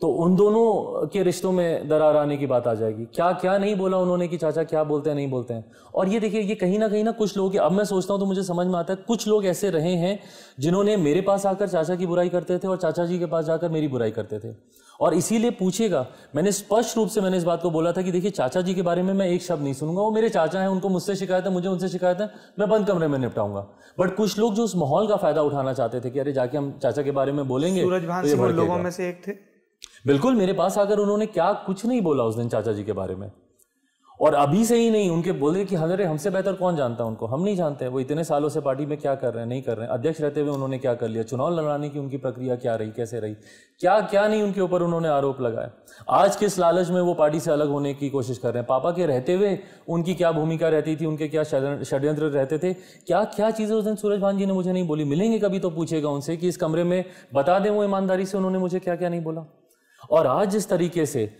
तो उन दोनों के रिश्तों में दरार आने की बात आ जाएगी क्या क्या नहीं बोला उन्होंने कि चाचा क्या बोलते हैं नहीं बोलते हैं और ये देखिए ये कहीं ना कहीं ना कुछ लोग अब मैं सोचता हूं तो मुझे समझ में आता है कुछ लोग ऐसे रहे हैं जिन्होंने मेरे पास आकर चाचा की बुराई करते थे और चाचा जी के पास जाकर मेरी बुराई करते थे और इसीलिए पूछेगा मैंने स्पष्ट रूप से मैंने इस बात को बोला था कि देखिए चाचा जी के बारे में मैं एक शब्द नहीं सुनूंगा वो मेरे चाचा हैं उनको मुझसे शिकायत है मुझे उनसे शिकायत है मैं बंद कमरे में निपटाऊंगा बट कुछ लोग जो उस माहौल का फायदा उठाना चाहते थे कि अरे जाके हम चाचा के बारे में बोलेंगे तो लोगों में से एक थे बिल्कुल मेरे पास आकर उन्होंने क्या कुछ नहीं बोला उस दिन चाचा जी के बारे में और अभी से ही नहीं उनके रहे कि हजरे हमसे बेहतर कौन जानता उनको हम नहीं जानते वो इतने सालों से पार्टी में क्या कर रहे हैं नहीं कर रहे हैं अध्यक्ष रहते हुए उन्होंने क्या कर लिया चुनाव लड़ाने की उनकी प्रक्रिया क्या रही कैसे रही क्या क्या नहीं उनके ऊपर उन्होंने आरोप लगाए आज किस लालच में वो पार्टी से अलग होने की कोशिश कर रहे हैं पापा के रहते हुए उनकी क्या भूमिका रहती थी उनके क्या षड्यंत्र रहते थे क्या क्या चीज़ें उस दिन सूरज भान जी ने मुझे नहीं बोली मिलेंगे कभी तो पूछेगा उनसे कि इस कमरे में बता दें वो ईमानदारी से उन्होंने मुझे क्या क्या नहीं बोला और आज जिस तरीके से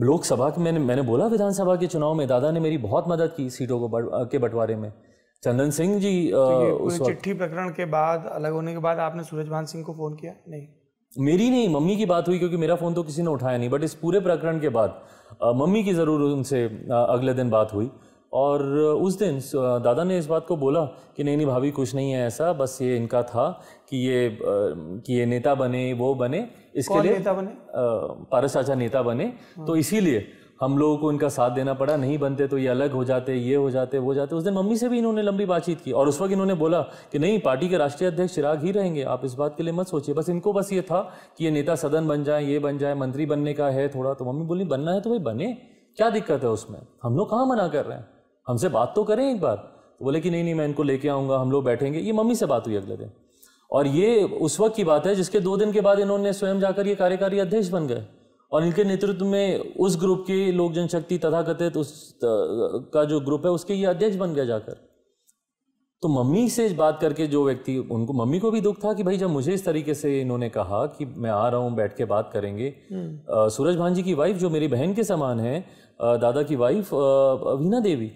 लोकसभा के मैंने मैंने बोला विधानसभा के चुनाव में दादा ने मेरी बहुत मदद की सीटों को बड़, के बंटवारे में चंदन सिंह जी तो उस चिट्ठी प्रकरण के बाद अलग होने के बाद आपने सूरजभान सिंह को फ़ोन किया नहीं मेरी नहीं मम्मी की बात हुई क्योंकि मेरा फ़ोन तो किसी ने उठाया नहीं बट इस पूरे प्रकरण के बाद मम्मी की ज़रूर उनसे अगले दिन बात हुई और उस दिन दादा ने इस बात को बोला कि नहीं नहीं भाभी कुछ नहीं है ऐसा बस ये इनका था कि ये कि ये नेता बने वो बने इसके लिए नेता बने पारस चाचा नेता बने हाँ। तो इसीलिए हम लोगों को इनका साथ देना पड़ा नहीं बनते तो ये अलग हो जाते ये हो जाते वो जाते उस दिन मम्मी से भी इन्होंने लंबी बातचीत की और उस वक्त इन्होंने बोला कि नहीं पार्टी के राष्ट्रीय अध्यक्ष चिराग ही रहेंगे आप इस बात के लिए मत सोचिए बस इनको बस ये था कि ये नेता सदन बन जाए ये बन जाए मंत्री बनने का है थोड़ा तो मम्मी बोली बनना है तो भाई बने क्या दिक्कत है उसमें हम लोग कहाँ मना कर रहे हैं हमसे बात तो करें एक बार तो बोले कि नहीं नहीं मैं इनको लेके आऊँगा हम लोग बैठेंगे ये मम्मी से बात हुई अगले दिन और ये उस वक्त की बात है जिसके दो दिन के बाद इन्होंने स्वयं जाकर ये कार्यकारी अध्यक्ष बन गए और इनके नेतृत्व में उस ग्रुप के लोक जनशक्ति तथाकथित उस का जो ग्रुप है उसके ये अध्यक्ष बन गया जाकर तो मम्मी से बात करके जो व्यक्ति उनको मम्मी को भी दुख था कि भाई जब मुझे इस तरीके से इन्होंने कहा कि मैं आ रहा हूँ बैठ के बात करेंगे आ, हम्म। सूरज भान जी की वाइफ जो मेरी बहन के समान है दादा की वाइफ वीना देवी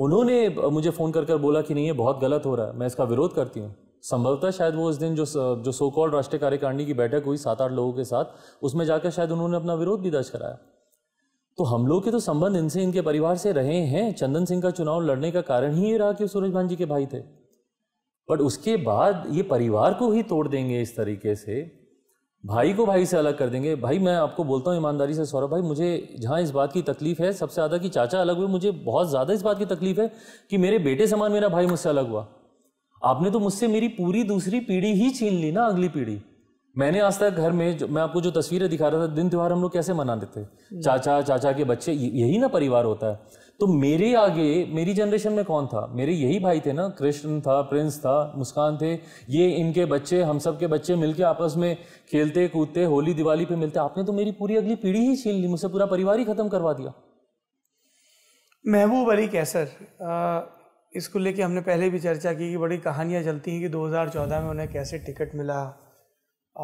उन्होंने मुझे फ़ोन कर कर बोला कि नहीं ये बहुत गलत हो रहा है मैं इसका विरोध करती हूँ संभवतः शायद वो उस दिन जो जो सो कॉल राष्ट्रीय कार्यकारिणी की बैठक हुई सात आठ लोगों के साथ उसमें जाकर शायद उन्होंने अपना विरोध भी दर्ज कराया तो हम लोग के तो संबंध इनसे इनके परिवार से रहे हैं चंदन सिंह का चुनाव लड़ने का कारण ही ये रहा कि सूरज भान जी के भाई थे बट उसके बाद ये परिवार को ही तोड़ देंगे इस तरीके से भाई को भाई से अलग कर देंगे भाई मैं आपको बोलता हूँ ईमानदारी से सौरभ भाई मुझे जहाँ इस बात की तकलीफ़ है सबसे ज़्यादा कि चाचा अलग हुए मुझे बहुत ज़्यादा इस बात की तकलीफ़ है कि मेरे बेटे समान मेरा भाई मुझसे अलग हुआ आपने तो मुझसे मेरी पूरी दूसरी पीढ़ी ही छीन ली ना अगली पीढ़ी मैंने आज तक घर में जो मैं आपको जो तस्वीरें दिखा रहा था दिन त्यौहार हम लोग कैसे मनाते थे चाचा चाचा के बच्चे यही ना परिवार होता है तो मेरे आगे मेरी जनरेशन में कौन था मेरे यही भाई थे ना कृष्ण था प्रिंस था मुस्कान थे ये इनके बच्चे हम सब के बच्चे मिलके आपस में खेलते कूदते होली दिवाली पे मिलते आपने तो मेरी पूरी अगली पीढ़ी ही छीन ली मुझसे पूरा परिवार ही खत्म करवा दिया महबूब अली कैसर इसको लेके हमने पहले भी चर्चा की कि बड़ी कहानियाँ चलती हैं कि 2014 में उन्हें कैसे टिकट मिला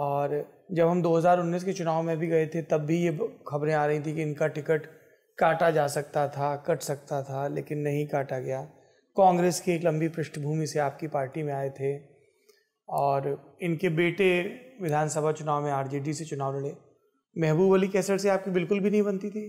और जब हम 2019 के चुनाव में भी गए थे तब भी ये खबरें आ रही थी कि इनका टिकट काटा जा सकता था कट सकता था लेकिन नहीं काटा गया कांग्रेस की एक लंबी पृष्ठभूमि से आपकी पार्टी में आए थे और इनके बेटे विधानसभा चुनाव में आरजेडी से चुनाव लड़े महबूब अली कैसर से आपकी बिल्कुल भी नहीं बनती थी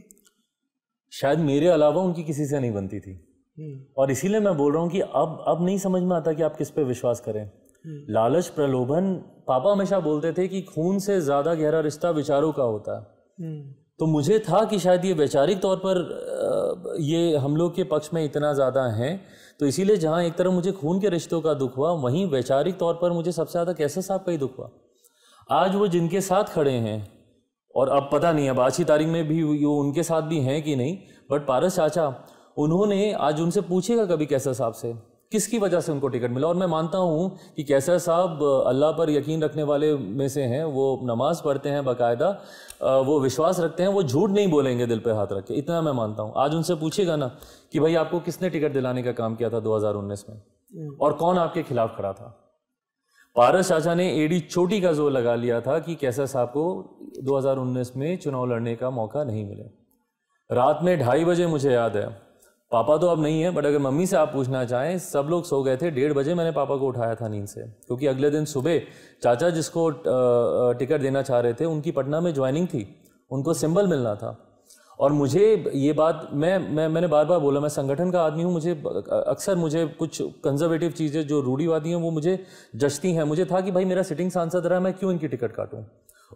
शायद मेरे अलावा उनकी किसी से नहीं बनती थी हम्म। और इसीलिए मैं बोल रहा हूँ कि अब अब नहीं समझ में आता कि आप किस पे विश्वास करें हम्म। लालच प्रलोभन पापा हमेशा बोलते थे कि खून से ज़्यादा गहरा रिश्ता विचारों का होता है हम्म। तो मुझे था कि शायद ये वैचारिक तौर पर ये हम लोग के पक्ष में इतना ज़्यादा हैं तो इसीलिए जहाँ एक तरफ मुझे खून के रिश्तों का दुख हुआ वहीं वैचारिक तौर पर मुझे सबसे ज़्यादा कैसे साहब का ही दुख हुआ आज वो जिनके साथ खड़े हैं और अब पता नहीं अब आज की तारीख में भी वो उनके साथ भी हैं कि नहीं बट पारस चाचा उन्होंने आज उनसे पूछेगा कभी कैसा साहब से किसकी वजह से उनको टिकट मिला और मैं मानता हूँ कि कैसर साहब अल्लाह पर यकीन रखने वाले में से हैं वो नमाज़ पढ़ते हैं बाकायदा वो विश्वास रखते हैं वो झूठ नहीं बोलेंगे दिल पे हाथ रख के इतना मैं मानता हूँ आज उनसे पूछेगा ना कि भाई आपको किसने टिकट दिलाने का काम किया था दो में हम्म। और कौन आपके खिलाफ खड़ा था पारस चाचा ने एडी चोटी का जोर लगा लिया था कि कैसर साहब को दो में चुनाव लड़ने का मौका नहीं मिले रात में ढाई बजे मुझे याद है पापा तो अब नहीं है बट अगर मम्मी से आप पूछना चाहें सब लोग सो गए थे डेढ़ बजे मैंने पापा को उठाया था नींद से क्योंकि अगले दिन सुबह चाचा जिसको टिकट देना चाह रहे थे उनकी पटना में ज्वाइनिंग थी उनको सिंबल मिलना था और मुझे ये बात मैं मैं मैंने बार बार बोला मैं संगठन का आदमी हूँ मुझे अक्सर मुझे कुछ कंजर्वेटिव चीज़ें जो रूढ़ीवादी हैं वो मुझे जचती हैं मुझे था कि भाई मेरा सिटिंग सांसद रहा मैं क्यों इनकी टिकट काटूँ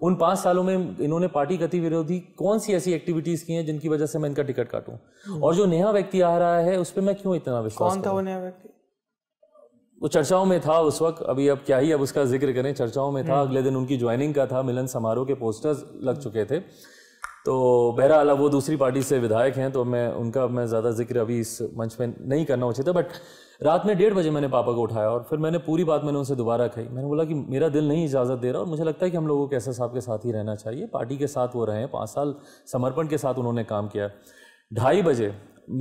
उन पांच सालों में इन्होंने पार्टी गति विरोधी कौन सी ऐसी एक्टिविटीज की हैं जिनकी वजह से मैं इनका टिकट काटूं हम्म। और जो नया व्यक्ति आ रहा है उस पर मैं क्यों इतना विश्वास कौन था वो नया व्यक्ति वो चर्चाओं में था उस वक्त अभी अब क्या ही अब उसका जिक्र करें चर्चाओं में था हम्म। अगले दिन उनकी ज्वाइनिंग का था मिलन समारोह के पोस्टर्स लग चुके थे तो बहरहाल वो दूसरी पार्टी से विधायक हैं तो मैं उनका मैं ज़्यादा जिक्र अभी इस मंच में नहीं करना उचित है बट रात में डेढ़ बजे मैंने पापा को उठाया और फिर मैंने पूरी बात मैंने उनसे दोबारा कही मैंने बोला कि मेरा दिल नहीं इजाज़त दे रहा और मुझे लगता है कि हम लोगों को कैसा साहब के साथ ही रहना चाहिए पार्टी के साथ वो रहे पाँच साल समर्पण के साथ उन्होंने काम किया ढाई बजे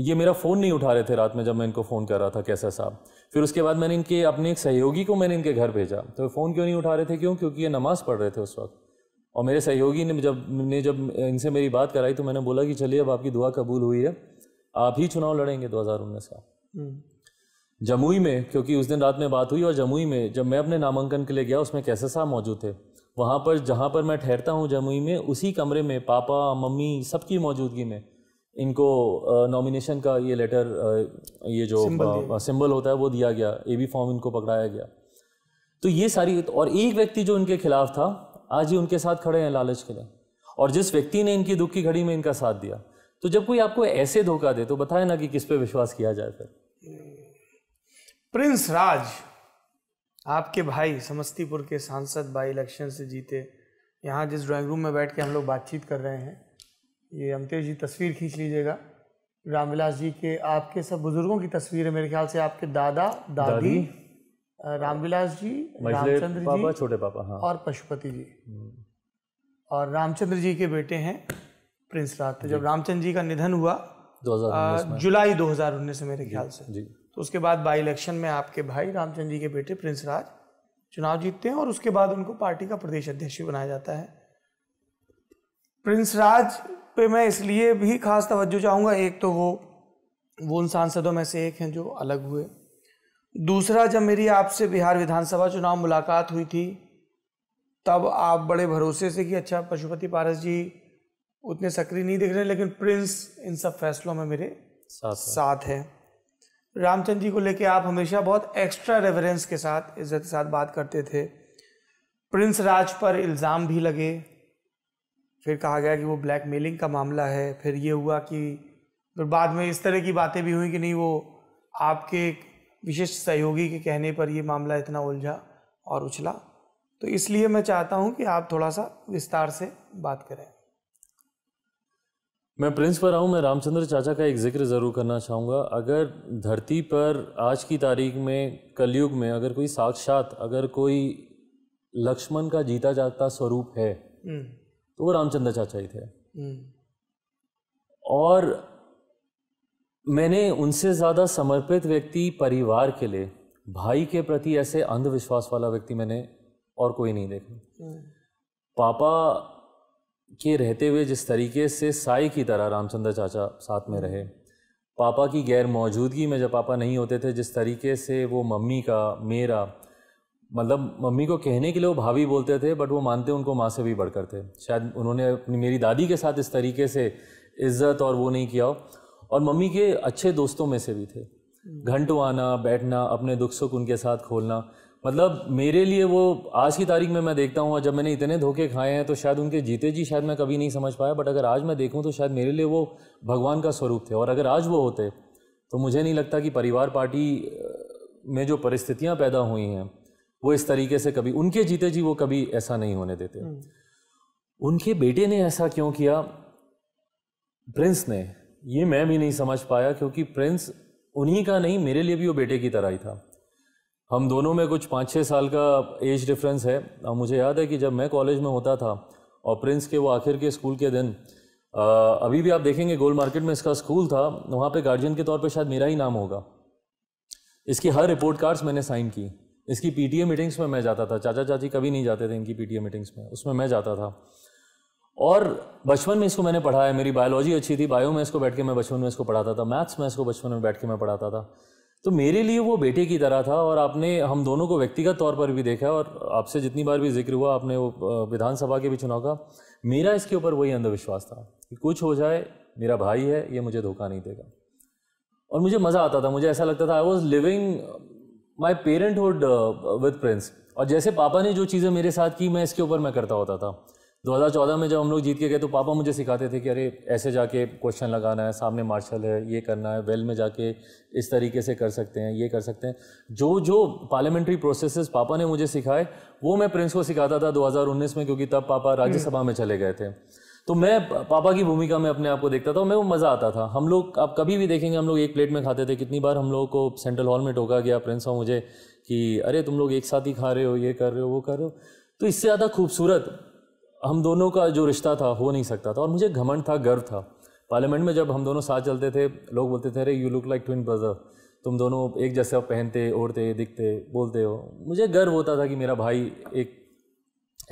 ये मेरा फ़ोन नहीं उठा रहे थे रात में जब मैं इनको फ़ोन कर रहा था कैसा साहब फिर उसके बाद मैंने इनके अपने एक सहयोगी को मैंने इनके घर भेजा तो फ़ोन क्यों नहीं उठा रहे थे क्यों क्योंकि ये नमाज़ पढ़ रहे थे उस वक्त और मेरे सहयोगी ने जब ने जब इनसे मेरी बात कराई तो मैंने बोला कि चलिए अब आपकी दुआ कबूल हुई है आप ही चुनाव लड़ेंगे दो हज़ार उन्नीस का हम्म। जमुई में क्योंकि उस दिन रात में बात हुई और जमुई में जब मैं अपने नामांकन के लिए गया उसमें कैसे साहब मौजूद थे वहाँ पर जहाँ पर मैं ठहरता हूँ जमुई में उसी कमरे में पापा मम्मी सबकी मौजूदगी में इनको नॉमिनेशन का ये लेटर ये जो सिंबल, होता है वो दिया गया ए बी फॉर्म इनको पकड़ाया गया तो ये सारी और एक व्यक्ति जो इनके खिलाफ था आज ही उनके साथ खड़े हैं लालच के लिए और जिस व्यक्ति ने इनकी दुख की घड़ी में इनका साथ दिया तो जब कोई आपको ऐसे धोखा दे तो बताए ना कि किस पे विश्वास किया जाए फिर हम्म। प्रिंस राज आपके भाई समस्तीपुर के सांसद बाई इलेक्शन से जीते यहाँ जिस ड्राइंग रूम में बैठ के हम लोग बातचीत कर रहे हैं ये अमितेश जी तस्वीर खींच लीजिएगा रामविलास जी के आपके सब बुजुर्गों की तस्वीर है मेरे ख्याल से आपके दादा दादी, दादी रामविलास जी रामचंद्र जी छोटे पापा हाँ। और पशुपति जी हम्म। और रामचंद्र जी के बेटे हैं प्रिंस राज तो जब रामचंद्र जी का निधन हुआ जुलाई हजार उन्नीस मेरे ख्याल से जी तो उसके बाद बाई इलेक्शन में आपके भाई रामचंद्र जी के बेटे प्रिंस राज चुनाव जीतते हैं और उसके बाद उनको पार्टी का प्रदेश अध्यक्ष भी बनाया जाता है प्रिंस राज पे मैं इसलिए भी खास तवज्जो चाहूँगा एक तो वो वो उन सांसदों में से एक हैं जो अलग हुए दूसरा जब मेरी आपसे बिहार विधानसभा चुनाव मुलाकात हुई थी तब आप बड़े भरोसे से कि अच्छा पशुपति पारस जी उतने सक्रिय नहीं दिख रहे लेकिन प्रिंस इन सब फैसलों में मेरे साथ, साथ हैं है। रामचंद्र जी को लेके आप हमेशा बहुत एक्स्ट्रा रेफरेंस के साथ इज्जत के साथ बात करते थे प्रिंस राज पर इल्ज़ाम भी लगे फिर कहा गया कि वो ब्लैक मेलिंग का मामला है फिर ये हुआ कि फिर बाद में इस तरह की बातें भी हुई कि नहीं वो आपके विशिष्ट सहयोगी के कहने पर ये मामला इतना उलझा और उछला तो इसलिए मैं चाहता हूँ कि आप थोड़ा सा विस्तार से बात करें मैं प्रिंस पर आऊँ मैं रामचंद्र चाचा का एक जिक्र ज़रूर करना चाहूँगा अगर धरती पर आज की तारीख में कलयुग में अगर कोई साक्षात अगर कोई लक्ष्मण का जीता जाता स्वरूप है हम्म। तो वो रामचंद्र चाचा ही थे हम्म। और मैंने उनसे ज़्यादा समर्पित व्यक्ति परिवार के लिए भाई के प्रति ऐसे अंधविश्वास वाला व्यक्ति मैंने और कोई नहीं देखा हम्म। पापा के रहते हुए जिस तरीके से साई की तरह रामचंद्र चाचा साथ में रहे पापा की गैर मौजूदगी में जब पापा नहीं होते थे जिस तरीके से वो मम्मी का मेरा मतलब मम्मी को कहने के लिए वो भाभी बोलते थे बट वो मानते उनको माँ से भी बढ़कर थे शायद उन्होंने अपनी मेरी दादी के साथ इस तरीके से इज्जत और वो नहीं किया हो और मम्मी के अच्छे दोस्तों में से भी थे हम्म। घंटों आना बैठना अपने दुख सुख उनके साथ खोलना मतलब मेरे लिए वो आज की तारीख में मैं देखता हूँ जब मैंने इतने धोखे खाए हैं तो शायद उनके जीते जी शायद मैं कभी नहीं समझ पाया बट अगर आज मैं देखूँ तो शायद मेरे लिए वो भगवान का स्वरूप थे और अगर आज वो होते तो मुझे नहीं लगता कि परिवार पार्टी में जो परिस्थितियाँ पैदा हुई हैं वो इस तरीके से कभी उनके जीते जी वो कभी ऐसा नहीं होने देते हम्म। उनके बेटे ने ऐसा क्यों किया प्रिंस ने ये मैं भी नहीं समझ पाया क्योंकि प्रिंस उन्हीं का नहीं मेरे लिए भी वो बेटे की तरह ही था हम दोनों में कुछ पाँच छः साल का एज डिफरेंस है और मुझे याद है कि जब मैं कॉलेज में होता था और प्रिंस के वो आखिर के स्कूल के दिन आ, अभी भी आप देखेंगे गोल्ड मार्केट में इसका स्कूल था वहाँ पे गार्जियन के तौर पे शायद मेरा ही नाम होगा इसकी हर रिपोर्ट कार्ड्स मैंने साइन की इसकी पी मीटिंग्स में मैं जाता था चाचा चाची कभी नहीं जाते थे इनकी पी मीटिंग्स में उसमें मैं जाता था और बचपन में इसको मैंने पढ़ाया मेरी बायोलॉजी अच्छी थी बायो में इसको बैठ के मैं बचपन में इसको पढ़ाता था मैथ्स में इसको बचपन में बैठ के मैं पढ़ाता था तो मेरे लिए वो बेटे की तरह था और आपने हम दोनों को व्यक्तिगत तौर पर भी देखा और आपसे जितनी बार भी जिक्र हुआ आपने वो विधानसभा के भी चुनाव का मेरा इसके ऊपर वही अंधविश्वास था कि कुछ हो जाए मेरा भाई है ये मुझे धोखा नहीं देगा और मुझे मज़ा आता था मुझे ऐसा लगता था I was living my parenthood with Prince और जैसे पापा ने जो चीज़ें मेरे साथ की मैं इसके ऊपर मैं करता होता था 2014 में जब हम लोग जीत के गए तो पापा मुझे सिखाते थे कि अरे ऐसे जाके क्वेश्चन लगाना है सामने मार्शल है ये करना है वेल में जाके इस तरीके से कर सकते हैं ये कर सकते हैं जो जो पार्लियामेंट्री प्रोसेसेस पापा ने मुझे सिखाए वो मैं प्रिंस को सिखाता था 2019 में क्योंकि तब पापा राज्यसभा में चले गए थे तो मैं पापा की भूमिका में अपने आप को देखता था और मैं वो मज़ा आता था हम लोग आप कभी भी देखेंगे हम लोग एक प्लेट में खाते थे कितनी बार हम लोगों को सेंट्रल हॉल में टोका गया प्रिंस और मुझे कि अरे तुम लोग एक साथ ही खा रहे हो ये कर रहे हो वो कर रहे हो तो इससे ज़्यादा खूबसूरत हम दोनों का जो रिश्ता था हो नहीं सकता था और मुझे घमंड था गर्व था पार्लियामेंट में जब हम दोनों साथ चलते थे लोग बोलते थे अरे you look like twin brother तुम दोनों एक जैसे पहनते ओढ़ते दिखते बोलते हो मुझे गर्व होता था कि मेरा भाई एक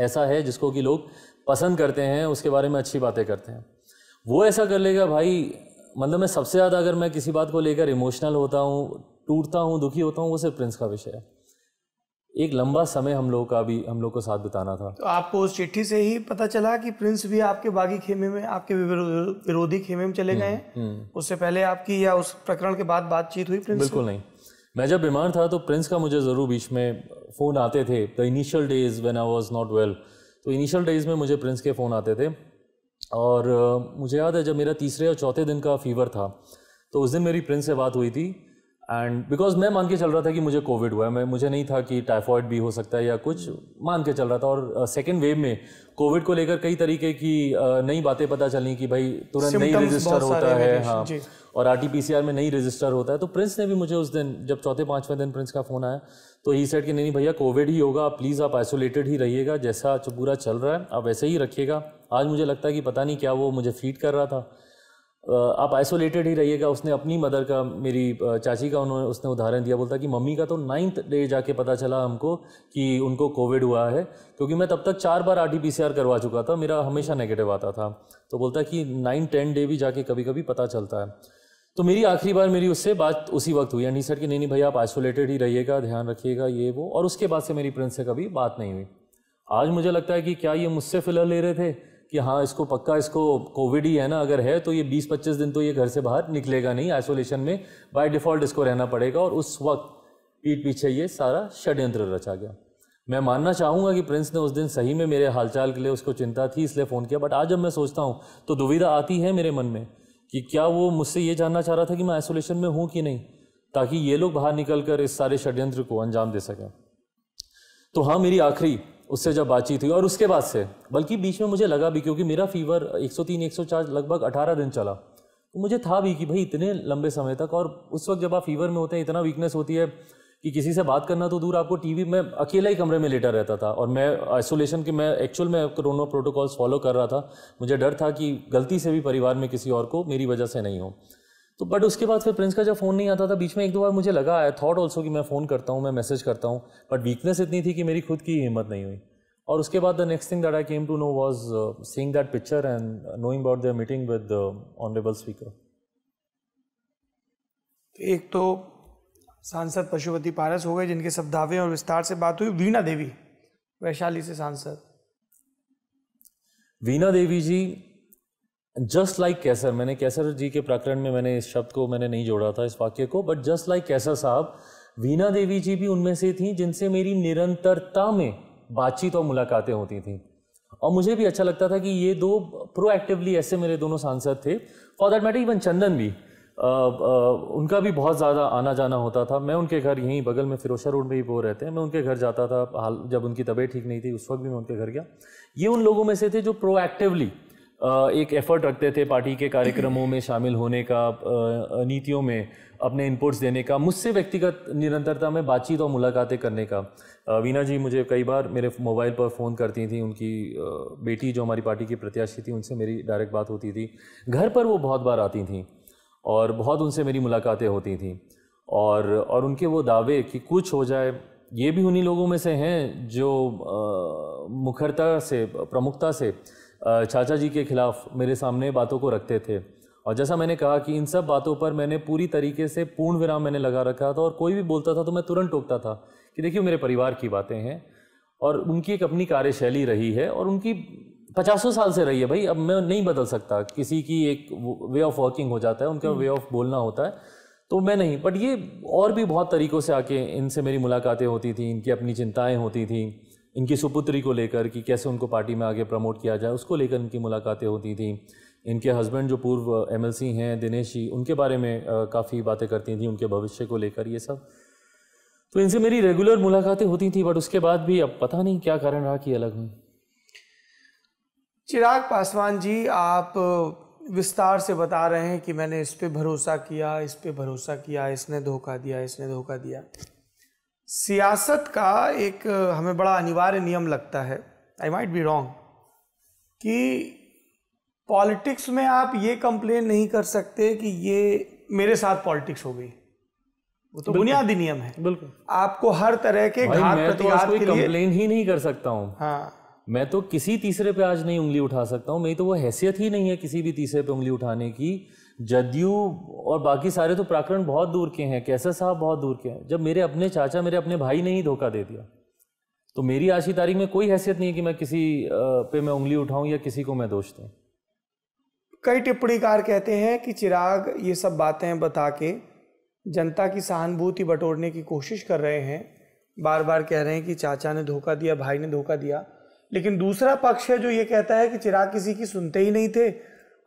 ऐसा है जिसको कि लोग पसंद करते हैं उसके बारे में अच्छी बातें करते हैं वो ऐसा कर लेगा भाई मतलब मैं सबसे ज़्यादा अगर मैं किसी बात को लेकर इमोशनल होता हूँ टूटता हूँ दुखी होता हूँ वो सिर्फ प्रिंस का विषय है एक लंबा समय हम लोगों का भी हम लोग को साथ बिताना था तो आपको उस चिट्ठी से ही पता चला कि प्रिंस भी आपके बागी खेमे में आपके विरोधी खेमे में चले हम्म, गए हैं हम्म। उससे पहले आपकी या उस प्रकरण के बाद बातचीत हुई प्रिंस बिल्कुल नहीं मैं जब बीमार था तो प्रिंस का मुझे ज़रूर बीच में फ़ोन आते थे the initial days when I was not well तो इनिशियल डेज़ में मुझे प्रिंस के फ़ोन आते थे और मुझे याद है जब मेरा तीसरे और चौथे दिन का फीवर था तो उस दिन मेरी प्रिंस से बात हुई थी एंड बिकॉज मैं मान के चल रहा था कि मुझे कोविड हुआ है मैं मुझे नहीं था कि टाइफॉइड भी हो सकता है या कुछ मान के चल रहा था और सेकेंड uh, वेव में कोविड को लेकर कई तरीके की uh, नई बातें पता चली कि भाई तुरंत नहीं रजिस्टर होता है हाँ और R T P C R में नहीं रजिस्टर होता है तो प्रिंस ने भी मुझे उस दिन जब चौथे पाँचवें दिन प्रिंस का फ़ोन आया तो ही सेट कि नहीं भैया कोविड ही होगा प्लीज़ आप आइसोलेटेड ही रहिएगा जैसा पूरा चल रहा है आप वैसे ही रखिएगा आज मुझे लगता है कि पता नहीं क्या वो मुझे फीड कर रहा था आप आइसोलेटेड ही रहिएगा उसने अपनी मदर का मेरी चाची का उन्होंने उसने उदाहरण दिया बोलता कि मम्मी का तो नाइन्थ डे जाके पता चला हमको कि उनको कोविड हुआ है क्योंकि मैं तब तक चार बार आर टी करवा चुका था मेरा हमेशा नेगेटिव आता था तो बोलता कि नाइन टेन डे भी जाके कभी कभी पता चलता है तो मेरी आखिरी बार मेरी उससे बात उसी वक्त हुई एंड ही सर कि नहीं नहीं भाई आप आइसोलेटेड ही रहिएगा ध्यान रखिएगा ये वो और उसके बाद से मेरी प्रिंस से कभी बात नहीं हुई आज मुझे लगता है कि क्या ये मुझसे फिलहाल ले रहे थे कि हाँ इसको पक्का इसको कोविड ही है ना अगर है तो ये 20-25 दिन तो ये घर से बाहर निकलेगा नहीं आइसोलेशन में बाय डिफ़ॉल्ट इसको रहना पड़ेगा और उस वक्त पीठ पीछे ये सारा षड्यंत्र रचा गया मैं मानना चाहूँगा कि प्रिंस ने उस दिन सही में मेरे हालचाल के लिए उसको चिंता थी इसलिए फ़ोन किया बट आज जब मैं सोचता हूँ तो दुविधा आती है मेरे मन में कि क्या वो मुझसे ये जानना चाह रहा था कि मैं आइसोलेशन में हूँ कि नहीं ताकि ये लोग बाहर निकल कर इस सारे षड्यंत्र को अंजाम दे सकें तो हाँ मेरी आखिरी उससे जब बातचीत हुई और उसके बाद से बल्कि बीच में मुझे लगा भी क्योंकि मेरा फीवर 103 104 लगभग 18 दिन चला तो मुझे था भी कि भाई इतने लंबे समय तक और उस वक्त जब आप फीवर में होते हैं इतना वीकनेस होती है कि किसी से बात करना तो दूर आपको टीवी में अकेला ही कमरे में लेटा रहता था और मैं आइसोलेशन के मैं एक्चुअल में कोरोना प्रोटोकॉल्स फॉलो कर रहा था मुझे डर था कि गलती से भी परिवार में किसी और को मेरी वजह से नहीं हो तो बट उसके बाद फिर प्रिंस का जब फ़ोन नहीं आता था बीच में एक दो बार मुझे लगा आया थॉट ऑल्सो कि मैं फ़ोन करता हूँ मैं मैसेज करता हूँ बट वीकनेस इतनी थी कि मेरी खुद की हिम्मत नहीं हुई और उसके बाद the next thing that I came to know was seeing that picture and knowing about their meeting with honourable speaker एक तो सांसद पशुपति पारस हो गए जिनके सब दावे और विस्तार से बात हुई वीणा देवी वैशाली से सांसद वीणा देवी जी जस्ट लाइक कैसर मैंने कैसर जी के प्रकरण में मैंने इस शब्द को मैंने नहीं जोड़ा था इस वाक्य को बट जस्ट लाइक कैसर साहब वीना देवी जी भी उनमें से थी जिनसे मेरी निरंतरता में बातचीत और मुलाकातें होती थी और मुझे भी अच्छा लगता था कि ये दो प्रोएक्टिवली ऐसे मेरे दोनों सांसद थे for that matter even Chandan भी आ, आ, उनका भी बहुत ज़्यादा आना जाना होता था मैं उनके घर यहीं बगल में फिरोशा रोड में ही वो रहते हैं मैं उनके घर जाता था हाल जब उनकी तबीयत ठीक नहीं थी उस वक्त भी मैं उनके घर गया ये उन लोगों में से थे जो प्रोएक्टिवली एक एफर्ट रखते थे पार्टी के कार्यक्रमों में शामिल होने का नीतियों में अपने इनपुट्स देने का मुझसे व्यक्तिगत निरंतरता में बातचीत और मुलाकातें करने का वीना जी मुझे कई बार मेरे मोबाइल पर फ़ोन करती थी उनकी बेटी जो हमारी पार्टी की प्रत्याशी थी उनसे मेरी डायरेक्ट बात होती थी घर पर वो बहुत बार आती थी और बहुत उनसे मेरी मुलाकातें होती थी और और उनके वो दावे कि कुछ हो जाए ये भी उन्हीं लोगों में से हैं जो मुखरता से प्रमुखता से चाचा जी के खिलाफ मेरे सामने बातों को रखते थे और जैसा मैंने कहा कि इन सब बातों पर मैंने पूरी तरीके से पूर्ण विराम मैंने लगा रखा था और कोई भी बोलता था तो मैं तुरंत टोकता था कि देखिए मेरे परिवार की बातें हैं और उनकी एक अपनी कार्यशैली रही है और उनकी पचासों साल से रही है भाई अब मैं नहीं बदल सकता किसी की एक वे ऑफ वर्किंग हो जाता है उनका वे हम्म। ऑफ बोलना होता है तो मैं नहीं बट ये और भी बहुत तरीक़ों से आके इनसे मेरी मुलाकातें होती थी इनकी अपनी चिंताएं होती थी इनकी सुपुत्री को लेकर कि कैसे उनको पार्टी में आगे प्रमोट किया जाए उसको लेकर इनकी मुलाकातें होती थी इनके हस्बैंड जो पूर्व एमएलसी हैं दिनेश जी उनके बारे में काफ़ी बातें करती थी उनके भविष्य को लेकर ये सब तो इनसे मेरी रेगुलर मुलाकातें होती थी बट उसके बाद भी अब पता नहीं क्या कारण रहा कि अलग हुई चिराग पासवान जी आप विस्तार से बता रहे हैं कि मैंने इस पर भरोसा किया इस पर भरोसा किया इसने धोखा दिया इसने धोखा दिया सियासत का एक हमें बड़ा अनिवार्य नियम लगता है आई माइट बी रॉन्ग कि पॉलिटिक्स में आप ये कंप्लेन नहीं कर सकते कि ये मेरे साथ पॉलिटिक्स हो गई वो तो बुनियादी नियम है बिल्कुल आपको हर तरह के घात तो प्रतिघात के कंप्लेन ही नहीं कर सकता हूँ हाँ मैं तो किसी तीसरे पे आज नहीं उंगली उठा सकता हूँ मेरी तो वो हैसियत ही नहीं है किसी भी तीसरे पे उंगली उठाने की जदयू और बाकी सारे तो प्राकरण बहुत दूर के हैं कैसा साहब बहुत दूर के हैं जब मेरे अपने चाचा मेरे अपने भाई ने ही धोखा दे दिया तो मेरी आज की तारीख में कोई हैसियत नहीं है कि मैं किसी पे मैं उंगली उठाऊं या किसी को मैं दोष दूँ कई टिप्पणीकार कहते हैं कि चिराग ये सब बातें बता के जनता की सहानुभूति बटोरने की कोशिश कर रहे हैं बार बार कह रहे हैं कि चाचा ने धोखा दिया भाई ने धोखा दिया लेकिन दूसरा पक्ष है जो ये कहता है कि चिराग किसी की सुनते ही नहीं थे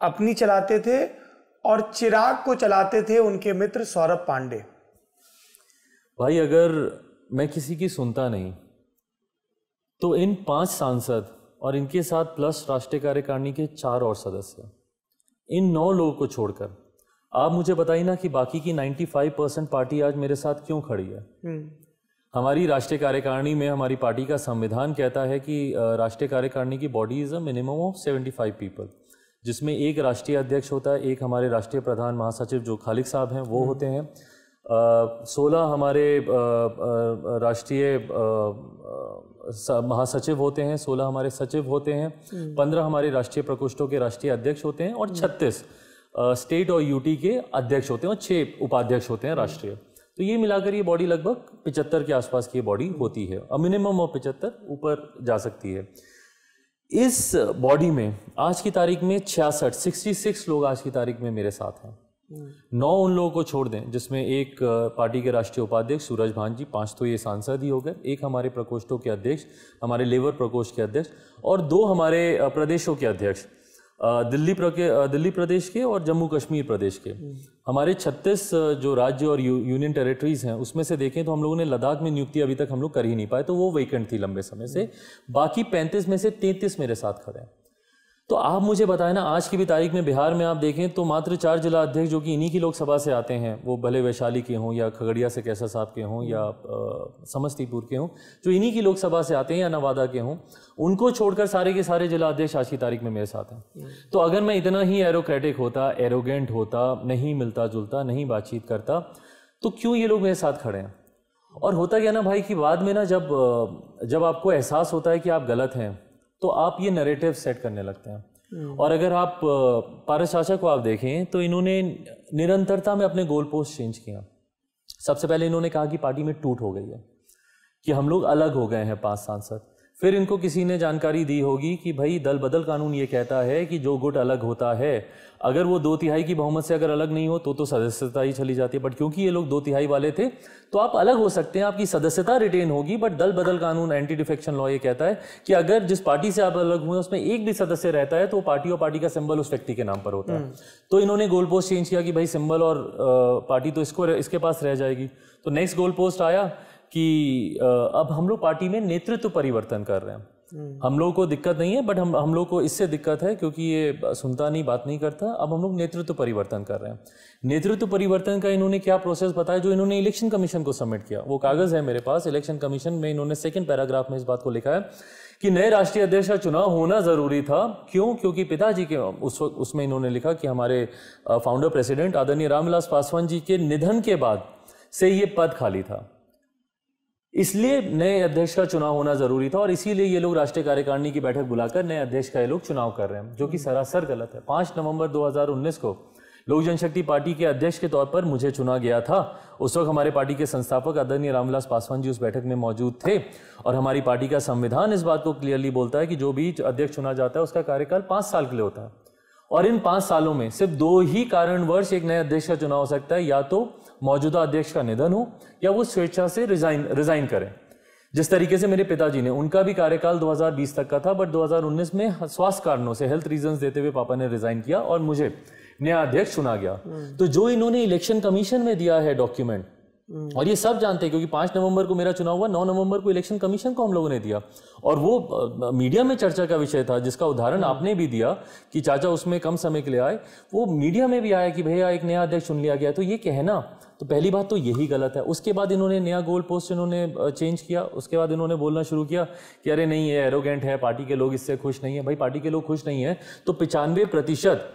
अपनी चलाते थे और चिराग को चलाते थे उनके मित्र सौरभ पांडे भाई अगर मैं किसी की सुनता नहीं तो इन पांच सांसद और इनके साथ प्लस राष्ट्रीय कार्यकारिणी के चार और सदस्य इन नौ लोगों को छोड़कर आप मुझे बताइए ना कि बाकी की 95 परसेंट पार्टी आज मेरे साथ क्यों खड़ी है हम्म। हमारी राष्ट्रीय कार्यकारिणी में हमारी पार्टी का संविधान कहता है कि राष्ट्रीय कार्यकारिणी की body is a minimum of 75 people जिसमें एक राष्ट्रीय अध्यक्ष होता है एक हमारे राष्ट्रीय प्रधान महासचिव जो खालिक साहब हैं वो हम्म। होते हैं सोलह हमारे राष्ट्रीय महासचिव होते हैं सोलह हमारे सचिव होते हैं हम्म। पंद्रह हमारे राष्ट्रीय प्रकोष्ठों के राष्ट्रीय अध्यक्ष होते हैं और हम्म। छत्तीस स्टेट और यूटी के अध्यक्ष होते हैं और छः उपाध्यक्ष होते हैं राष्ट्रीय तो ये मिलाकर ये बॉडी लगभग पिचहत्तर के आसपास की बॉडी होती है मिनिमम ऑफ पिचहत्तर ऊपर जा सकती है इस बॉडी में आज की तारीख में छियासठ सिक्सटी सिक्स लोग आज की तारीख में मेरे साथ हैं हम्म। नौ उन लोगों को छोड़ दें जिसमें एक पार्टी के राष्ट्रीय उपाध्यक्ष सूरज भान जी पांच तो ये सांसद ही हो गए एक हमारे प्रकोष्ठों के अध्यक्ष हमारे लेबर प्रकोष्ठ के अध्यक्ष और दो हमारे प्रदेशों के अध्यक्ष दिल्ली दिल्ली प्रदेश के और जम्मू कश्मीर प्रदेश के हम्म। हमारे 36 जो राज्य और यू, यूनियन टेरिटरीज हैं उसमें से देखें तो हम लोगों ने लद्दाख में नियुक्ति अभी तक हम लोग कर ही नहीं पाए तो वो वेकेंट थी लंबे समय से हम्म। बाकी 35 में से 33 मेरे साथ खड़े हैं तो आप मुझे बताएं ना आज की भी तारीख में बिहार में आप देखें तो मात्र चार जिला अध्यक्ष जो कि इन्हीं की लोकसभा से आते हैं वो भले वैशाली के हों या खगड़िया से कैसा साहब के हों या हम्म। समस्तीपुर के हों जो इन्हीं की लोकसभा से आते हैं या नवादा के हों उनको छोड़कर सारे के सारे जिला अध्यक्ष आज की तारीख में मेरे साथ हैं हम्म। तो अगर मैं इतना ही एरोक्रेटिक होता एरोगेंट होता नहीं मिलता जुलता नहीं बातचीत करता तो क्यों ये लोग मेरे साथ खड़े हैं और होता क्या ना भाई कि बाद में ना जब जब आपको एहसास होता है कि आप गलत हैं तो आप ये नरेटिव सेट करने लगते हैं हम्म। और अगर आप पारस को आप देखें तो इन्होंने निरंतरता में अपने गोल पोस्ट चेंज किया सबसे पहले इन्होंने कहा कि पार्टी में टूट हो गई है कि हम लोग अलग हो गए हैं पांच सांसद फिर इनको किसी ने जानकारी दी होगी कि भाई दल बदल कानून ये कहता है कि जो गुट अलग होता है अगर वो दो तिहाई की बहुमत से अगर अलग नहीं हो तो तो सदस्यता ही चली जाती है बट क्योंकि ये लोग दो तिहाई वाले थे तो आप अलग हो सकते हैं आपकी सदस्यता रिटेन होगी बट दल बदल कानून एंटी डिफेक्शन लॉ ये कहता है कि अगर जिस पार्टी से आप अलग हुए उसमें एक भी सदस्य रहता है तो पार्टी और पार्टी का सिंबल उस व्यक्ति के नाम पर होता है हम्म। तो इन्होंने गोल पोस्ट चेंज किया कि भाई सिंबल और पार्टी तो इसको इसके पास रह जाएगी तो नेक्स्ट गोल पोस्ट आया कि अब हम लोग पार्टी में नेतृत्व परिवर्तन कर रहे हैं हम्म। हम लोगों को दिक्कत नहीं है बट हम हम लोग को इससे दिक्कत है क्योंकि ये सुनता नहीं बात नहीं करता अब हम लोग नेतृत्व परिवर्तन कर रहे हैं नेतृत्व परिवर्तन का इन्होंने क्या प्रोसेस बताया जो इन्होंने इलेक्शन कमीशन को सबमिट किया वो कागज़ है मेरे पास इलेक्शन कमीशन में इन्होंने सेकेंड पैराग्राफ में इस बात को लिखा है कि नए राष्ट्रीय अध्यक्ष का चुनाव होना जरूरी था क्यों क्योंकि पिताजी के उस वक्त उसमें इन्होंने लिखा कि हमारे फाउंडर प्रेसिडेंट आदरणीय रामविलास पासवान जी के निधन के बाद से ये पद खाली था इसलिए नए अध्यक्ष का चुनाव होना जरूरी था और इसीलिए ये लोग राष्ट्रीय कार्यकारिणी की बैठक बुलाकर नए अध्यक्ष का ये लोग चुनाव कर रहे हैं जो कि सरासर गलत है पांच नवंबर 2019 को लोक जनशक्ति पार्टी के अध्यक्ष के तौर पर मुझे चुना गया था उस वक्त हमारे पार्टी के संस्थापक आदरणीय रामविलास पासवान जी उस बैठक में मौजूद थे और हमारी पार्टी का संविधान इस बात को क्लियरली बोलता है कि जो भी अध्यक्ष चुना जाता है उसका कार्यकाल पांच साल के लिए होता है और इन पांच सालों में सिर्फ दो ही कारणवश एक नए अध्यक्ष का चुनाव हो सकता है या तो मौजूदा अध्यक्ष का निधन हो या वो स्वेच्छा से रिजाइन रिजाइन करें जिस तरीके से मेरे पिताजी ने उनका भी कार्यकाल 2020 तक का था बट 2019 में स्वास्थ्य कारणों से हेल्थ रीजंस देते हुए पापा ने रिजाइन किया और मुझे नया अध्यक्ष चुना गया हम्म। तो जो इन्होंने इलेक्शन कमीशन में दिया है डॉक्यूमेंट हम्म। और ये सब जानते हैं क्योंकि पांच नवंबर को मेरा चुनाव हुआ नौ नवंबर को इलेक्शन कमीशन को हम लोगों ने दिया और वो मीडिया में चर्चा का विषय था जिसका उदाहरण हम्म। आपने भी दिया कि चाचा उसमें कम समय के लिए आए वो मीडिया में भी आया कि भैया एक नया अध्यक्ष चुन लिया गया तो ये कहना तो पहली बात तो यही गलत है उसके बाद इन्होंने नया गोल पोस्ट इन्होंने चेंज किया उसके बाद इन्होंने बोलना शुरू किया कि अरे नहीं ये एरोगेंट है पार्टी के लोग इससे खुश नहीं है भाई पार्टी के लोग खुश नहीं है तो पिचानवे प्रतिशत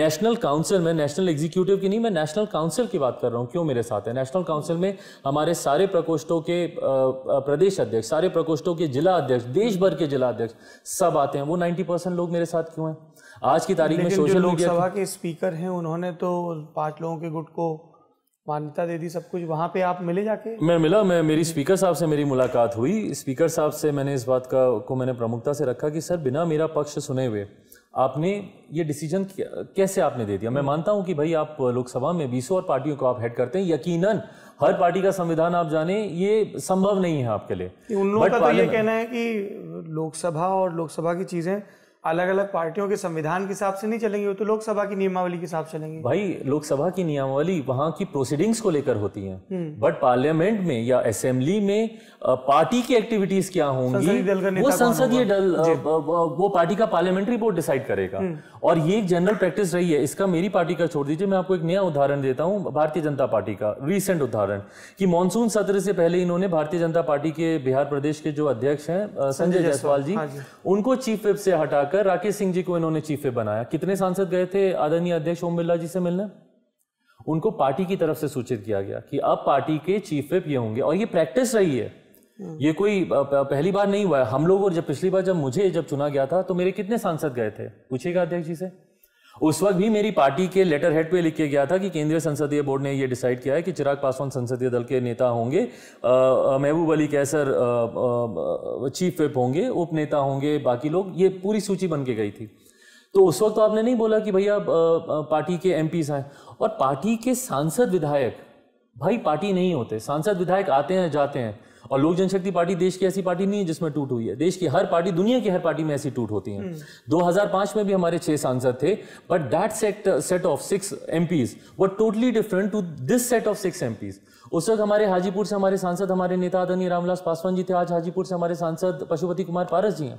नेशनल काउंसिल में नेशनल एग्जीक्यूटिव की नहीं मैं नेशनल काउंसिल की बात कर रहा हूँ क्यों मेरे साथ है नेशनल काउंसिल में हमारे सारे प्रकोष्ठों के प्रदेश अध्यक्ष सारे प्रकोष्ठों के जिला अध्यक्ष देश भर के जिला अध्यक्ष सब आते हैं वो नाइन्टी परसेंट लोग मेरे साथ क्यों हैं आज की तारीख में सोशल लोकसभा के स्पीकर हैं उन्होंने तो पांच लोगों के गुट को मान्यता दे दी सब कुछ वहाँ पे आप मिले जाके मैं मिला मैं मेरी स्पीकर साहब से मेरी मुलाकात हुई स्पीकर साहब से मैंने इस बात का को मैंने प्रमुखता से रखा कि सर बिना मेरा पक्ष सुने हुए आपने ये डिसीजन कैसे आपने दे दिया मैं मानता हूं कि भाई आप लोकसभा में बीसों और पार्टियों को आप हेड करते हैं यकीनन हर पार्टी का संविधान आप जाने ये संभव नहीं है आपके लिए उन लोगों का तो ये कहना है कि लोकसभा और लोकसभा की चीज़ें अलग अलग पार्टियों के संविधान के हिसाब से नहीं चलेंगे वो तो लोकसभा की नियमावली के हिसाब से चलेंगे भाई लोकसभा की नियमावली वहाँ की प्रोसीडिंग्स को लेकर होती है बट पार्लियामेंट में या असेंबली में पार्टी की एक्टिविटीज क्या होंगी वो संसदीय दल वो पार्टी का पार्लियामेंट्री बोर्ड डिसाइड करेगा हम्म। और ये एक जनरल प्रैक्टिस रही है इसका मेरी पार्टी का छोड़ दीजिए मैं आपको एक नया उदाहरण देता हूँ भारतीय जनता पार्टी का रिसेंट उदाहरण कि मानसून सत्र से पहले इन्होंने भारतीय जनता पार्टी के बिहार प्रदेश के जो अध्यक्ष हैं संजय जायसवाल हाँ जी उनको चीफ विप से हटा जाकर राकेश सिंह जी को इन्होंने चीफ विप बनाया कितने सांसद गए थे आदरणीय अध्यक्ष ओम बिरला जी से मिलने उनको पार्टी की तरफ से सूचित किया गया कि अब पार्टी के चीफ विप ये होंगे और ये प्रैक्टिस रही है हम्म। ये कोई पहली बार नहीं हुआ है हम लोग और जब पिछली बार जब मुझे जब चुना गया था तो मेरे कितने सांसद गए थे पूछेगा अध्यक्ष जी से उस वक्त भी मेरी पार्टी के लेटर हेड पे लिख के गया था कि केंद्रीय संसदीय बोर्ड ने ये डिसाइड किया है कि चिराग पासवान संसदीय दल के नेता होंगे महबूब अली कैसर चीफ विप होंगे उप नेता होंगे बाकी लोग ये पूरी सूची बन के गई थी तो उस वक्त तो आपने नहीं बोला कि भैया पार्टी के एम आए और पार्टी के सांसद विधायक भाई पार्टी नहीं होते सांसद विधायक आते हैं जाते हैं और लोक जनशक्ति पार्टी देश की ऐसी पार्टी नहीं है जिसमें टूट हुई है देश की हर पार्टी दुनिया की हर पार्टी में ऐसी टूट होती है हम्म। दो में भी हमारे छह सांसद थे but that set set of six M were totally different to this set of six M उस वक्त हमारे हाजीपुर से हमारे सांसद हमारे नेता आदनी रामविलास पासवान जी थे आज हाजीपुर से हमारे सांसद पशुपति कुमार पारस जी हैं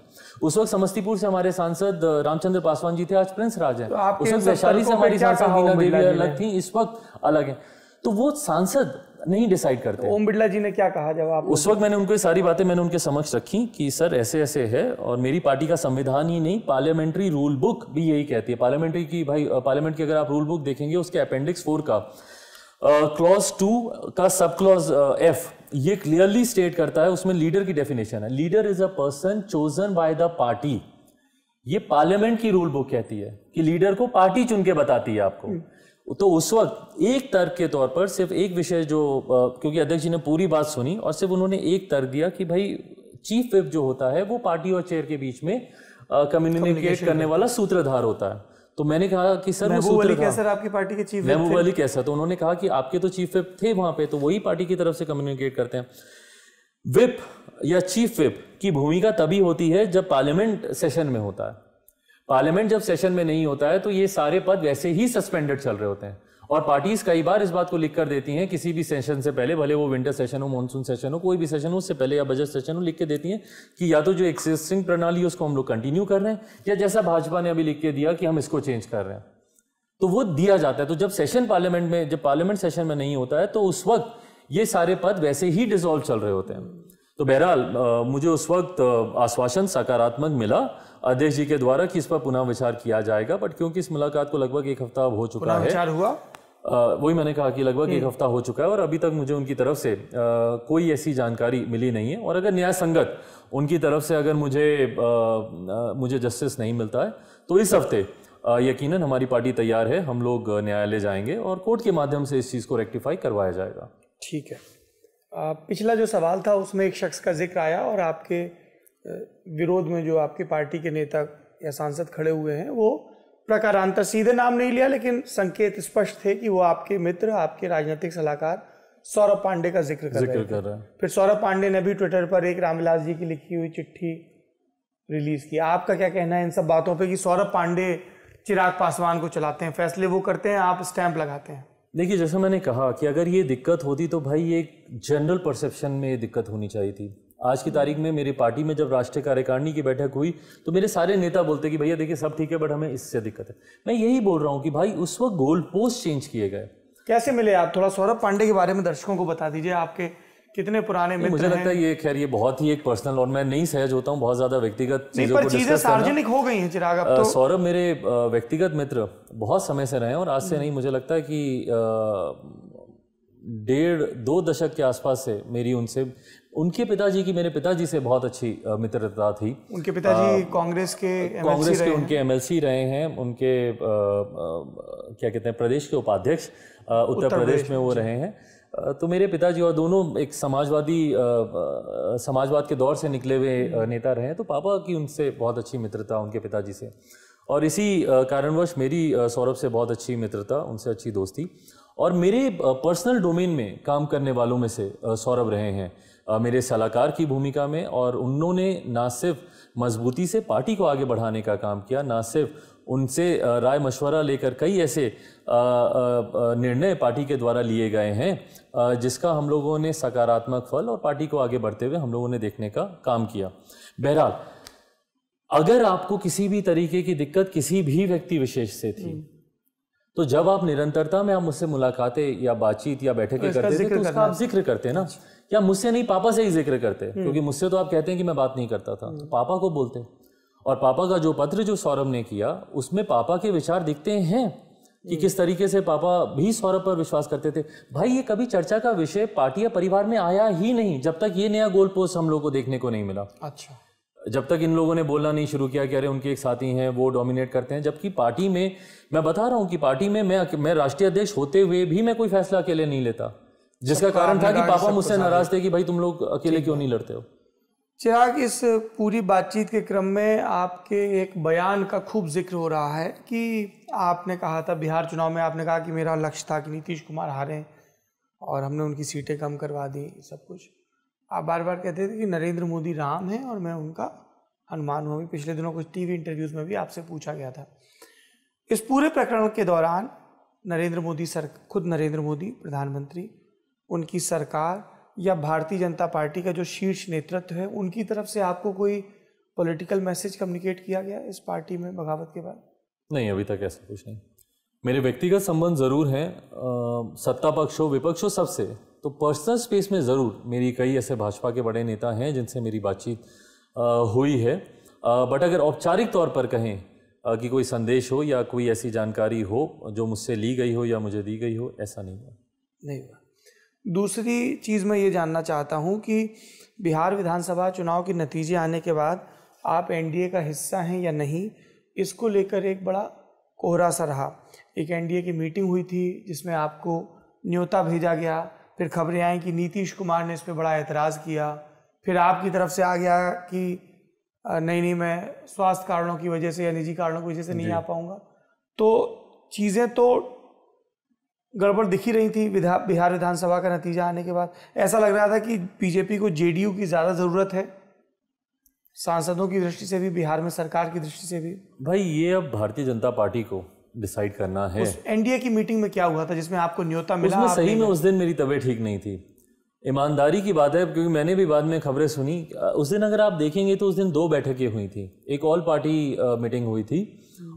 उस वक्त समस्तीपुर से हमारे सांसद रामचंद्र पासवान जी थे आज प्रिंस राज हैं तो उस वक्त वैशाली से हमारी सांसद मीना देवी अलग थी इस वक्त अलग है तो वो सांसद नहीं डिसाइड करते ओम बिड़ला जी ने क्या कहा जब आप उस वक्त मैंने उनको सारी बातें मैंने उनके समक्ष रखी कि सर ऐसे ऐसे है और मेरी पार्टी का संविधान ही नहीं पार्लियामेंट्री रूल बुक भी यही कहती है पार्लियामेंट्री की भाई पार्लियामेंट की अगर आप रूल बुक देखेंगे उसके अपेंडिक्स फोर का क्लॉज टू का सब क्लॉज एफ ये क्लियरली स्टेट करता है उसमें लीडर की डेफिनेशन है leader is a person chosen by the party ये पार्लियामेंट की रूल बुक कहती है कि लीडर को पार्टी चुन के बताती है आपको हम्म। तो उस वक्त एक तर्क के तौर पर सिर्फ एक विषय जो क्योंकि अध्यक्ष जी ने पूरी बात सुनी और सिर्फ उन्होंने एक तर्क दिया कि भाई चीफ विप जो होता है वो पार्टी और चेयर के बीच में कम्युनिकेट करने वाला सूत्रधार होता है तो मैंने कहा कि सर महबूब अली कैसर आपकी पार्टी के चीफ महबूब अली कैसर तो उन्होंने कहा कि आपके तो चीफ विप थे वहां पे तो वही पार्टी की तरफ से कम्युनिकेट करते हैं विप या चीफ विप की भूमिका तभी होती है जब पार्लियामेंट सेशन में होता है पार्लियामेंट जब सेशन में नहीं होता है तो ये सारे पद वैसे ही सस्पेंडेड चल रहे होते हैं और पार्टीज कई बार इस बात को लिख कर देती हैं किसी भी सेशन से पहले भले वो विंटर सेशन हो मानसून सेशन हो कोई भी सेशन हो उससे पहले या बजट सेशन हो लिख के देती हैं कि या तो जो एक्सिस्टिंग प्रणाली है उसको हम लोग कंटिन्यू कर रहे हैं या जैसा भाजपा ने अभी लिख के दिया कि हम इसको चेंज कर रहे हैं तो वो दिया जाता है तो जब सेशन पार्लियामेंट में जब पार्लियामेंट सेशन में नहीं होता है तो उस वक्त ये सारे पद वैसे ही डिजोल्व चल रहे होते हैं तो बहरहाल मुझे उस वक्त आश्वासन सकारात्मक मिला अध्यक्ष जी के द्वारा कि इस पर पुनः विचार किया जाएगा बट क्योंकि इस मुलाकात को लगभग एक हफ्ता हो चुका है हुआ वही मैंने कहा कि लगभग एक हम्म। हफ्ता हो चुका है और अभी तक मुझे उनकी तरफ से आ, कोई ऐसी जानकारी मिली नहीं है और अगर न्याय संगत उनकी तरफ से अगर मुझे आ, आ, मुझे जस्टिस नहीं मिलता है तो इस हफ्ते यकीनन हमारी पार्टी तैयार है हम लोग न्यायालय जाएंगे और कोर्ट के माध्यम से इस चीज़ को रेक्टिफाई करवाया जाएगा ठीक है पिछला जो सवाल था उसमें एक शख्स का जिक्र आया और आपके विरोध में जो आपकी पार्टी के नेता या सांसद खड़े हुए हैं वो प्रकारांतर सीधे नाम नहीं लिया लेकिन संकेत स्पष्ट थे कि वो आपके मित्र आपके राजनीतिक सलाहकार सौरभ पांडे का जिक्र कर जिक्र रहे कर रहे हैं फिर सौरभ पांडे ने भी ट्विटर पर एक रामविलास जी की लिखी हुई चिट्ठी रिलीज की आपका क्या कहना है इन सब बातों पर कि सौरभ पांडे चिराग पासवान को चलाते हैं फैसले वो करते हैं आप स्टैंप लगाते हैं देखिए जैसे मैंने कहा कि अगर ये दिक्कत होती तो भाई एक जनरल परसेप्शन में ये दिक्कत होनी चाहिए थी आज की तारीख में मेरी पार्टी में जब राष्ट्रीय कार्यकारिणी की बैठक हुई तो मेरे सारे नेता बोलते कि भैया देखिए सब ठीक है बट हमें इससे दिक्कत है मैं यही बोल रहा हूँ कि भाई उस वक्त गोल पोस्ट चेंज किए गए कैसे मिले आप थोड़ा सौरभ पांडे के बारे में दर्शकों को बता दीजिए आपके कितने पुराने मित्र मुझे लगता है ये खैर ये बहुत ही एक पर्सनल और मैं नहीं सहज होता हूँ बहुत ज्यादा व्यक्तिगत चीजों पर चीजें सार्वजनिक हो गई हैं चिराग अब तो सौरभ मेरे व्यक्तिगत मित्र बहुत समय से रहे हैं और आज से हम्म। नहीं मुझे लगता है कि डेढ़ दो दशक के आसपास से मेरी उनसे उनके पिताजी की मेरे पिताजी से बहुत अच्छी मित्रता थी उनके पिताजी कांग्रेस के कांग्रेस के उनके एमएलसी रहे हैं उनके क्या कहते हैं प्रदेश के उपाध्यक्ष उत्तर प्रदेश में वो रहे हैं तो मेरे पिताजी और दोनों एक समाजवादी समाजवाद के दौर से निकले हुए नेता रहे तो पापा की उनसे बहुत अच्छी मित्रता उनके पिताजी से और इसी कारणवश मेरी सौरभ से बहुत अच्छी मित्रता उनसे अच्छी दोस्ती और मेरे पर्सनल डोमेन में काम करने वालों में से सौरभ रहे हैं मेरे सलाहकार की भूमिका में और उन्होंने ना सिर्फ मजबूती से पार्टी को आगे बढ़ाने का काम किया ना सिर्फ उनसे राय मशवरा लेकर कई ऐसे निर्णय पार्टी के द्वारा लिए गए हैं जिसका हम लोगों ने सकारात्मक फल और पार्टी को आगे बढ़ते हुए हम लोगों ने देखने का काम किया बहरहाल अगर आपको किसी भी तरीके की दिक्कत किसी भी व्यक्ति विशेष से थी हम्म। तो जब आप निरंतरता में आप मुझसे मुलाकातें या बातचीत या बैठकें करते थे तो उसका आप जिक्र करते ना अच्छा। या मुझसे नहीं पापा से ही जिक्र करते हम्म। क्योंकि मुझसे तो आप कहते हैं कि मैं बात नहीं करता था तो पापा को बोलते और पापा का जो पत्र जो सौरभ ने किया उसमें पापा के विचार दिखते हैं कि किस तरीके से पापा भी सौरभ पर विश्वास करते थे भाई ये कभी चर्चा का विषय पार्टी या परिवार में आया ही नहीं जब तक ये नया गोल पोस्ट हम लोग को देखने को नहीं मिला अच्छा जब तक इन लोगों ने बोलना नहीं शुरू किया कि अरे उनके एक साथी हैं वो डोमिनेट करते हैं जबकि पार्टी में मैं बता रहा हूँ कि पार्टी में मैं मैं राष्ट्रीय अध्यक्ष होते हुए भी मैं कोई फैसला अकेले नहीं लेता जिसका कारण था कि पापा मुझसे नाराज थे कि भाई तुम लोग अकेले क्यों नहीं लड़ते हो चिराग इस पूरी बातचीत के क्रम में आपके एक बयान का खूब जिक्र हो रहा है कि आपने कहा था बिहार चुनाव में आपने कहा कि मेरा लक्ष्य था कि नीतीश कुमार हारे और हमने उनकी सीटें कम करवा दी सब कुछ आप बार बार कहते थे कि नरेंद्र मोदी राम हैं और मैं उनका हनुमान हूँ पिछले दिनों कुछ टीवी इंटरव्यूज़ में भी आपसे पूछा गया था इस पूरे प्रकरण के दौरान नरेंद्र मोदी सर खुद नरेंद्र मोदी प्रधानमंत्री उनकी सरकार या भारतीय जनता पार्टी का जो शीर्ष नेतृत्व है उनकी तरफ से आपको कोई पॉलिटिकल मैसेज कम्युनिकेट किया गया इस पार्टी में बगावत के बाद नहीं अभी तक ऐसा कुछ नहीं मेरे व्यक्तिगत संबंध ज़रूर हैं सत्ता पक्ष हो विपक्ष हो सबसे तो पर्सनल स्पेस में ज़रूर मेरी कई ऐसे भाजपा के बड़े नेता हैं जिनसे मेरी बातचीत हुई है बट अगर औपचारिक तौर पर कहें कि कोई संदेश हो या कोई ऐसी जानकारी हो जो मुझसे ली गई हो या मुझे दी गई हो ऐसा नहीं हुआ नहीं हुआ दूसरी चीज़ मैं ये जानना चाहता हूँ कि बिहार विधानसभा चुनाव के नतीजे आने के बाद आप एनडीए का हिस्सा हैं या नहीं इसको लेकर एक बड़ा कोहरा सा रहा एक एनडीए की मीटिंग हुई थी जिसमें आपको न्योता भेजा गया फिर खबरें आई कि नीतीश कुमार ने इस पर बड़ा एतराज़ किया फिर आपकी तरफ से आ गया कि नहीं नहीं मैं स्वास्थ्य कारणों की वजह से या निजी कारणों की वजह से नहीं आ पाऊँगा तो चीज़ें तो गड़बड़ दिखी रही थी विधा बिहार विधानसभा का नतीजा आने के बाद ऐसा लग रहा था कि बीजेपी को जेडीयू की ज़्यादा ज़रूरत है सांसदों की दृष्टि से भी बिहार में सरकार की दृष्टि से भी भाई ये अब भारतीय जनता पार्टी को डिसाइड करना है एनडीए की मीटिंग में क्या हुआ था जिसमें आपको न्योता मिला उसमें सही में उस दिन मेरी तबीयत ठीक नहीं थी ईमानदारी की बात है क्योंकि मैंने भी बाद में खबरें सुनी उस दिन अगर आप देखेंगे तो उस दिन दो बैठकें हुई थी एक ऑल पार्टी मीटिंग हुई थी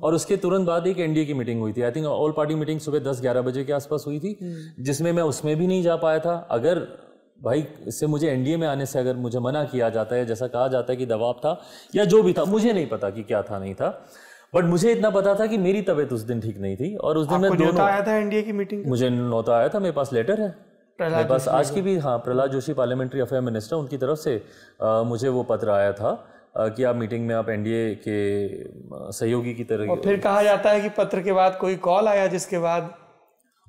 और उसके तुरंत बाद एक एनडीए की मीटिंग हुई थी I think all party meeting सुबह दस ग्यारह बजे के आसपास हुई थी हम्म। जिसमें मैं उसमें भी नहीं जा पाया था अगर भाई इससे मुझे एनडीए में आने से अगर मुझे मना किया जाता है जैसा कहा जाता है कि दबाव था या जो भी था मुझे नहीं पता कि क्या था नहीं था बट मुझे इतना पता था कि मेरी तबीयत उस दिन ठीक नहीं थी और उस दिन मैं दोनों आया था एनडीए की मीटिंग मुझे नौता आया था मेरे पास लेटर है मेरे पास आज की भी हाँ Prahlad Joshi parliamentary affair minister उनकी तरफ से आ, मुझे वो पत्र आया था कि आप मीटिंग में आप एनडीए के सहयोगी की तरह और फिर कहा जाता है कि पत्र के बाद कोई कॉल आया जिसके बाद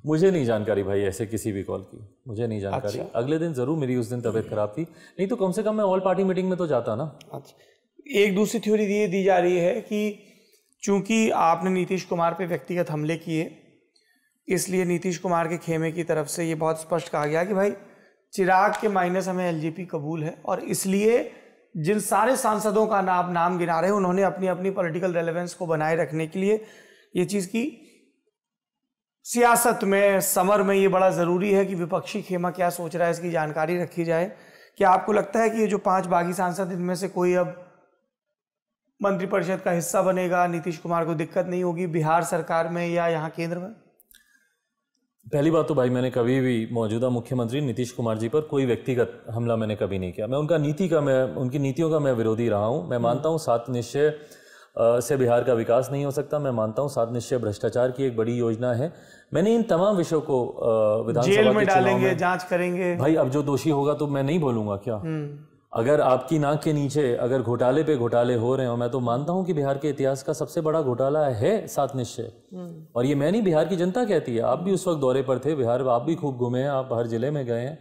मुझे नहीं जानकारी भाई ऐसे किसी भी कॉल की मुझे नहीं जानकारी अच्छा। अगले दिन जरूर मेरी उस दिन तबीयत खराब थी नहीं तो कम से कम मैं ऑल पार्टी मीटिंग में तो जाता ना अच्छा एक दूसरी थ्योरी ये दी जा रही है कि चूंकि आपने नीतीश कुमार पे व्यक्तिगत हमले किए इसलिए नीतीश कुमार के खेमे की तरफ से ये बहुत स्पष्ट कहा गया कि भाई चिराग के माइनस हमें एलजीपी कबूल है और इसलिए जिन सारे सांसदों का नाम नाम गिना रहे हैं उन्होंने अपनी अपनी पॉलिटिकल रेलेवेंस को बनाए रखने के लिए ये चीज़ की सियासत में समर में ये बड़ा ज़रूरी है कि विपक्षी खेमा क्या सोच रहा है इसकी जानकारी रखी जाए क्या आपको लगता है कि ये जो पांच बागी सांसद इनमें से कोई अब मंत्रिपरिषद का हिस्सा बनेगा नीतीश कुमार को दिक्कत नहीं होगी बिहार सरकार में या यहाँ केंद्र में पहली बात तो भाई मैंने कभी भी मौजूदा मुख्यमंत्री नीतीश कुमार जी पर कोई व्यक्तिगत हमला मैंने कभी नहीं किया मैं उनका नीति का मैं उनकी नीतियों का मैं विरोधी रहा हूँ मैं मानता हूँ सात निश्चय से बिहार का विकास नहीं हो सकता मैं मानता हूँ सात निश्चय भ्रष्टाचार की एक बड़ी योजना है मैंने इन तमाम विषयों को विधानसभा में डालेंगे जांच करेंगे भाई अब जो दोषी होगा तो मैं नहीं बोलूंगा क्या हम्म। अगर आपकी नाक के नीचे अगर घोटाले पे घोटाले हो रहे हो मैं तो मानता हूँ कि बिहार के इतिहास का सबसे बड़ा घोटाला है सात निश्चय हम्म। और ये मैं नहीं बिहार की जनता कहती है आप भी उस वक्त दौरे पर थे बिहार आप भी खूब घूमे हैं आप हर जिले में गए हैं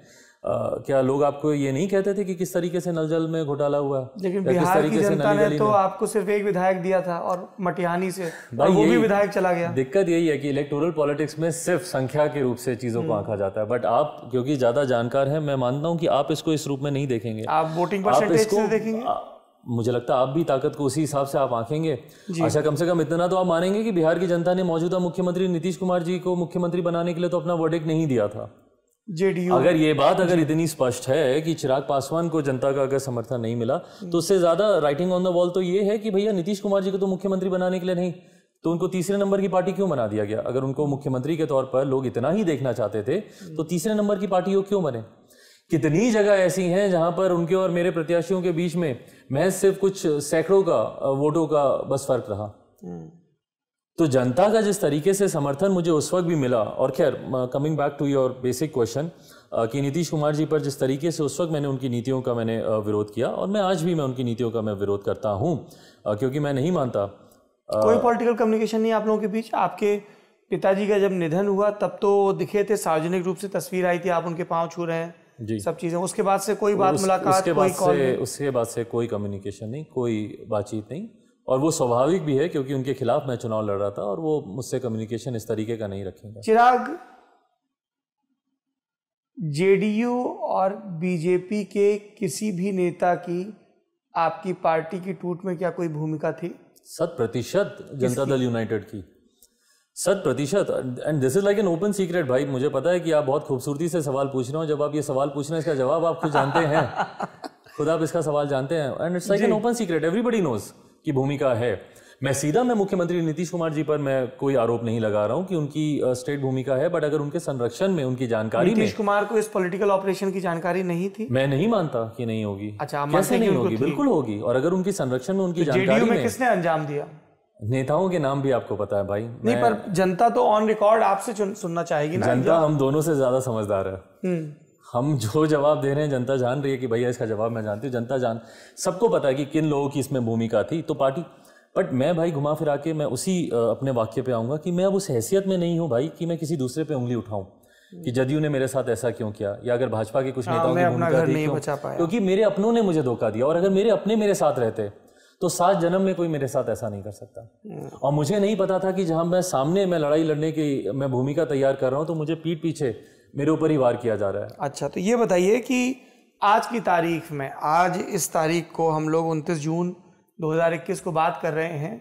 क्या लोग आपको ये नहीं कहते थे कि किस तरीके से नल जल में घोटाला हुआ लेकिन बिहार की जनता ने तो आपको सिर्फ एक विधायक दिया था और मटिहानी से और वो भी विधायक चला गया दिक्कत यही है कि इलेक्टोरल पॉलिटिक्स में सिर्फ संख्या के रूप से चीज़ों को हम्म। आंका जाता है बट आप क्योंकि ज़्यादा जानकार है मैं मानता हूँ की आप इसको इस रूप में नहीं देखेंगे आप वोटिंग देखेंगे मुझे लगता है आप भी ताकत को उसी हिसाब से आप आंखेंगे अच्छा कम से कम इतना तो आप मानेंगे कि बिहार की जनता ने मौजूदा मुख्यमंत्री नीतीश कुमार जी को मुख्यमंत्री बनाने के लिए तो अपना वर्डिक नहीं दिया था जेडीयू अगर ये बात अगर इतनी स्पष्ट है कि चिराग पासवान को जनता का अगर समर्थन नहीं मिला तो उससे ज्यादा राइटिंग ऑन द वॉल तो ये है कि भैया नीतीश कुमार जी को तो मुख्यमंत्री बनाने के लिए नहीं तो उनको तीसरे नंबर की पार्टी क्यों बना दिया गया अगर उनको मुख्यमंत्री के तौर पर लोग इतना ही देखना चाहते थे तो तीसरे नंबर की पार्टी वो क्यों बने कितनी जगह ऐसी हैं जहां पर उनके और मेरे प्रत्याशियों के बीच में महज सिर्फ कुछ सैकड़ों का वोटों का बस फर्क रहा हम्म। तो जनता का जिस तरीके से समर्थन मुझे उस वक्त भी मिला और खैर coming back to your basic question कि नीतीश कुमार जी पर जिस तरीके से उस वक्त मैंने उनकी नीतियों का मैंने विरोध किया और मैं आज भी मैं उनकी नीतियों का मैं विरोध करता हूँ क्योंकि मैं नहीं मानता कोई पॉलिटिकल कम्युनिकेशन नहीं आप लोगों के बीच आपके पिताजी का जब निधन हुआ तब तो दिखे थे सार्वजनिक रूप से तस्वीर आई थी आप उनके पाँव छू रहे हैं जी सब चीज़ें उसके बाद से कोई बात उस, मुलाकात उसके कोई बाद से उसके बाद से कोई कम्युनिकेशन नहीं कोई बातचीत नहीं और वो स्वाभाविक भी है क्योंकि उनके खिलाफ मैं चुनाव लड़ रहा था और वो मुझसे कम्युनिकेशन इस तरीके का नहीं रखेंगे चिराग जेडीयू और बीजेपी के किसी भी नेता की आपकी पार्टी की टूट में क्या कोई भूमिका थी शत प्रतिशत जनता दल यूनाइटेड की शत प्रतिशत and this is like an open secret भाई मुझे पता है कि आप बहुत खूबसूरती से सवाल पूछ रहे हो जब आप ये सवाल पूछ रहे हैं इसका जवाब आप खुद जानते हैं खुद आप इसका सवाल जानते हैं and it's like an open secret everybody knows की भूमिका है मैं सीधा मैं मुख्यमंत्री नीतीश कुमार जी पर मैं कोई आरोप नहीं लगा रहा हूं कि उनकी स्टेट भूमिका है बट अगर उनके संरक्षण में उनकी जानकारी नीतीश कुमार को इस पॉलिटिकल ऑपरेशन की जानकारी नहीं थी मैं नहीं मानता कि नहीं होगी अच्छा कैसे नहीं होगी बिल्कुल होगी और अगर उनकी संरक्षण में उनकी तो जानकारी में किसने अंजाम दिया नेताओं के नाम भी आपको पता है भाई नहीं पर जनता तो ऑन रिकॉर्ड आपसे सुनना चाहेगी ना जनता हम दोनों से ज्यादा समझदार है हम्म। हम जो जवाब दे रहे हैं जनता जान रही है कि भैया इसका जवाब मैं जानती हूँ जनता जान सबको पता है कि किन लोगों की इसमें भूमिका थी तो पार्टी बट मैं भाई घुमा फिरा के मैं उसी अपने वाक्य पे आऊँगा कि मैं अब उस हैसियत में नहीं हूँ भाई कि मैं किसी दूसरे पे उंगली उठाऊँ कि जदयू ने मेरे साथ ऐसा क्यों किया या अगर भाजपा के कुछ हाँ, नेताओं की भूमिका क्योंकि मेरे अपनों ने मुझे धोखा दिया और अगर मेरे अपने मेरे साथ रहते तो सात जन्म में कोई मेरे साथ ऐसा नहीं कर सकता और मुझे नहीं पता था कि जहां मैं सामने मैं लड़ाई लड़ने की मैं भूमिका तैयार कर रहा हूं तो मुझे पीठ पीछे मेरे ऊपर ही वार किया जा रहा है अच्छा तो ये बताइए कि आज की तारीख में आज इस तारीख को हम लोग उनतीस जून 2021 को बात कर रहे हैं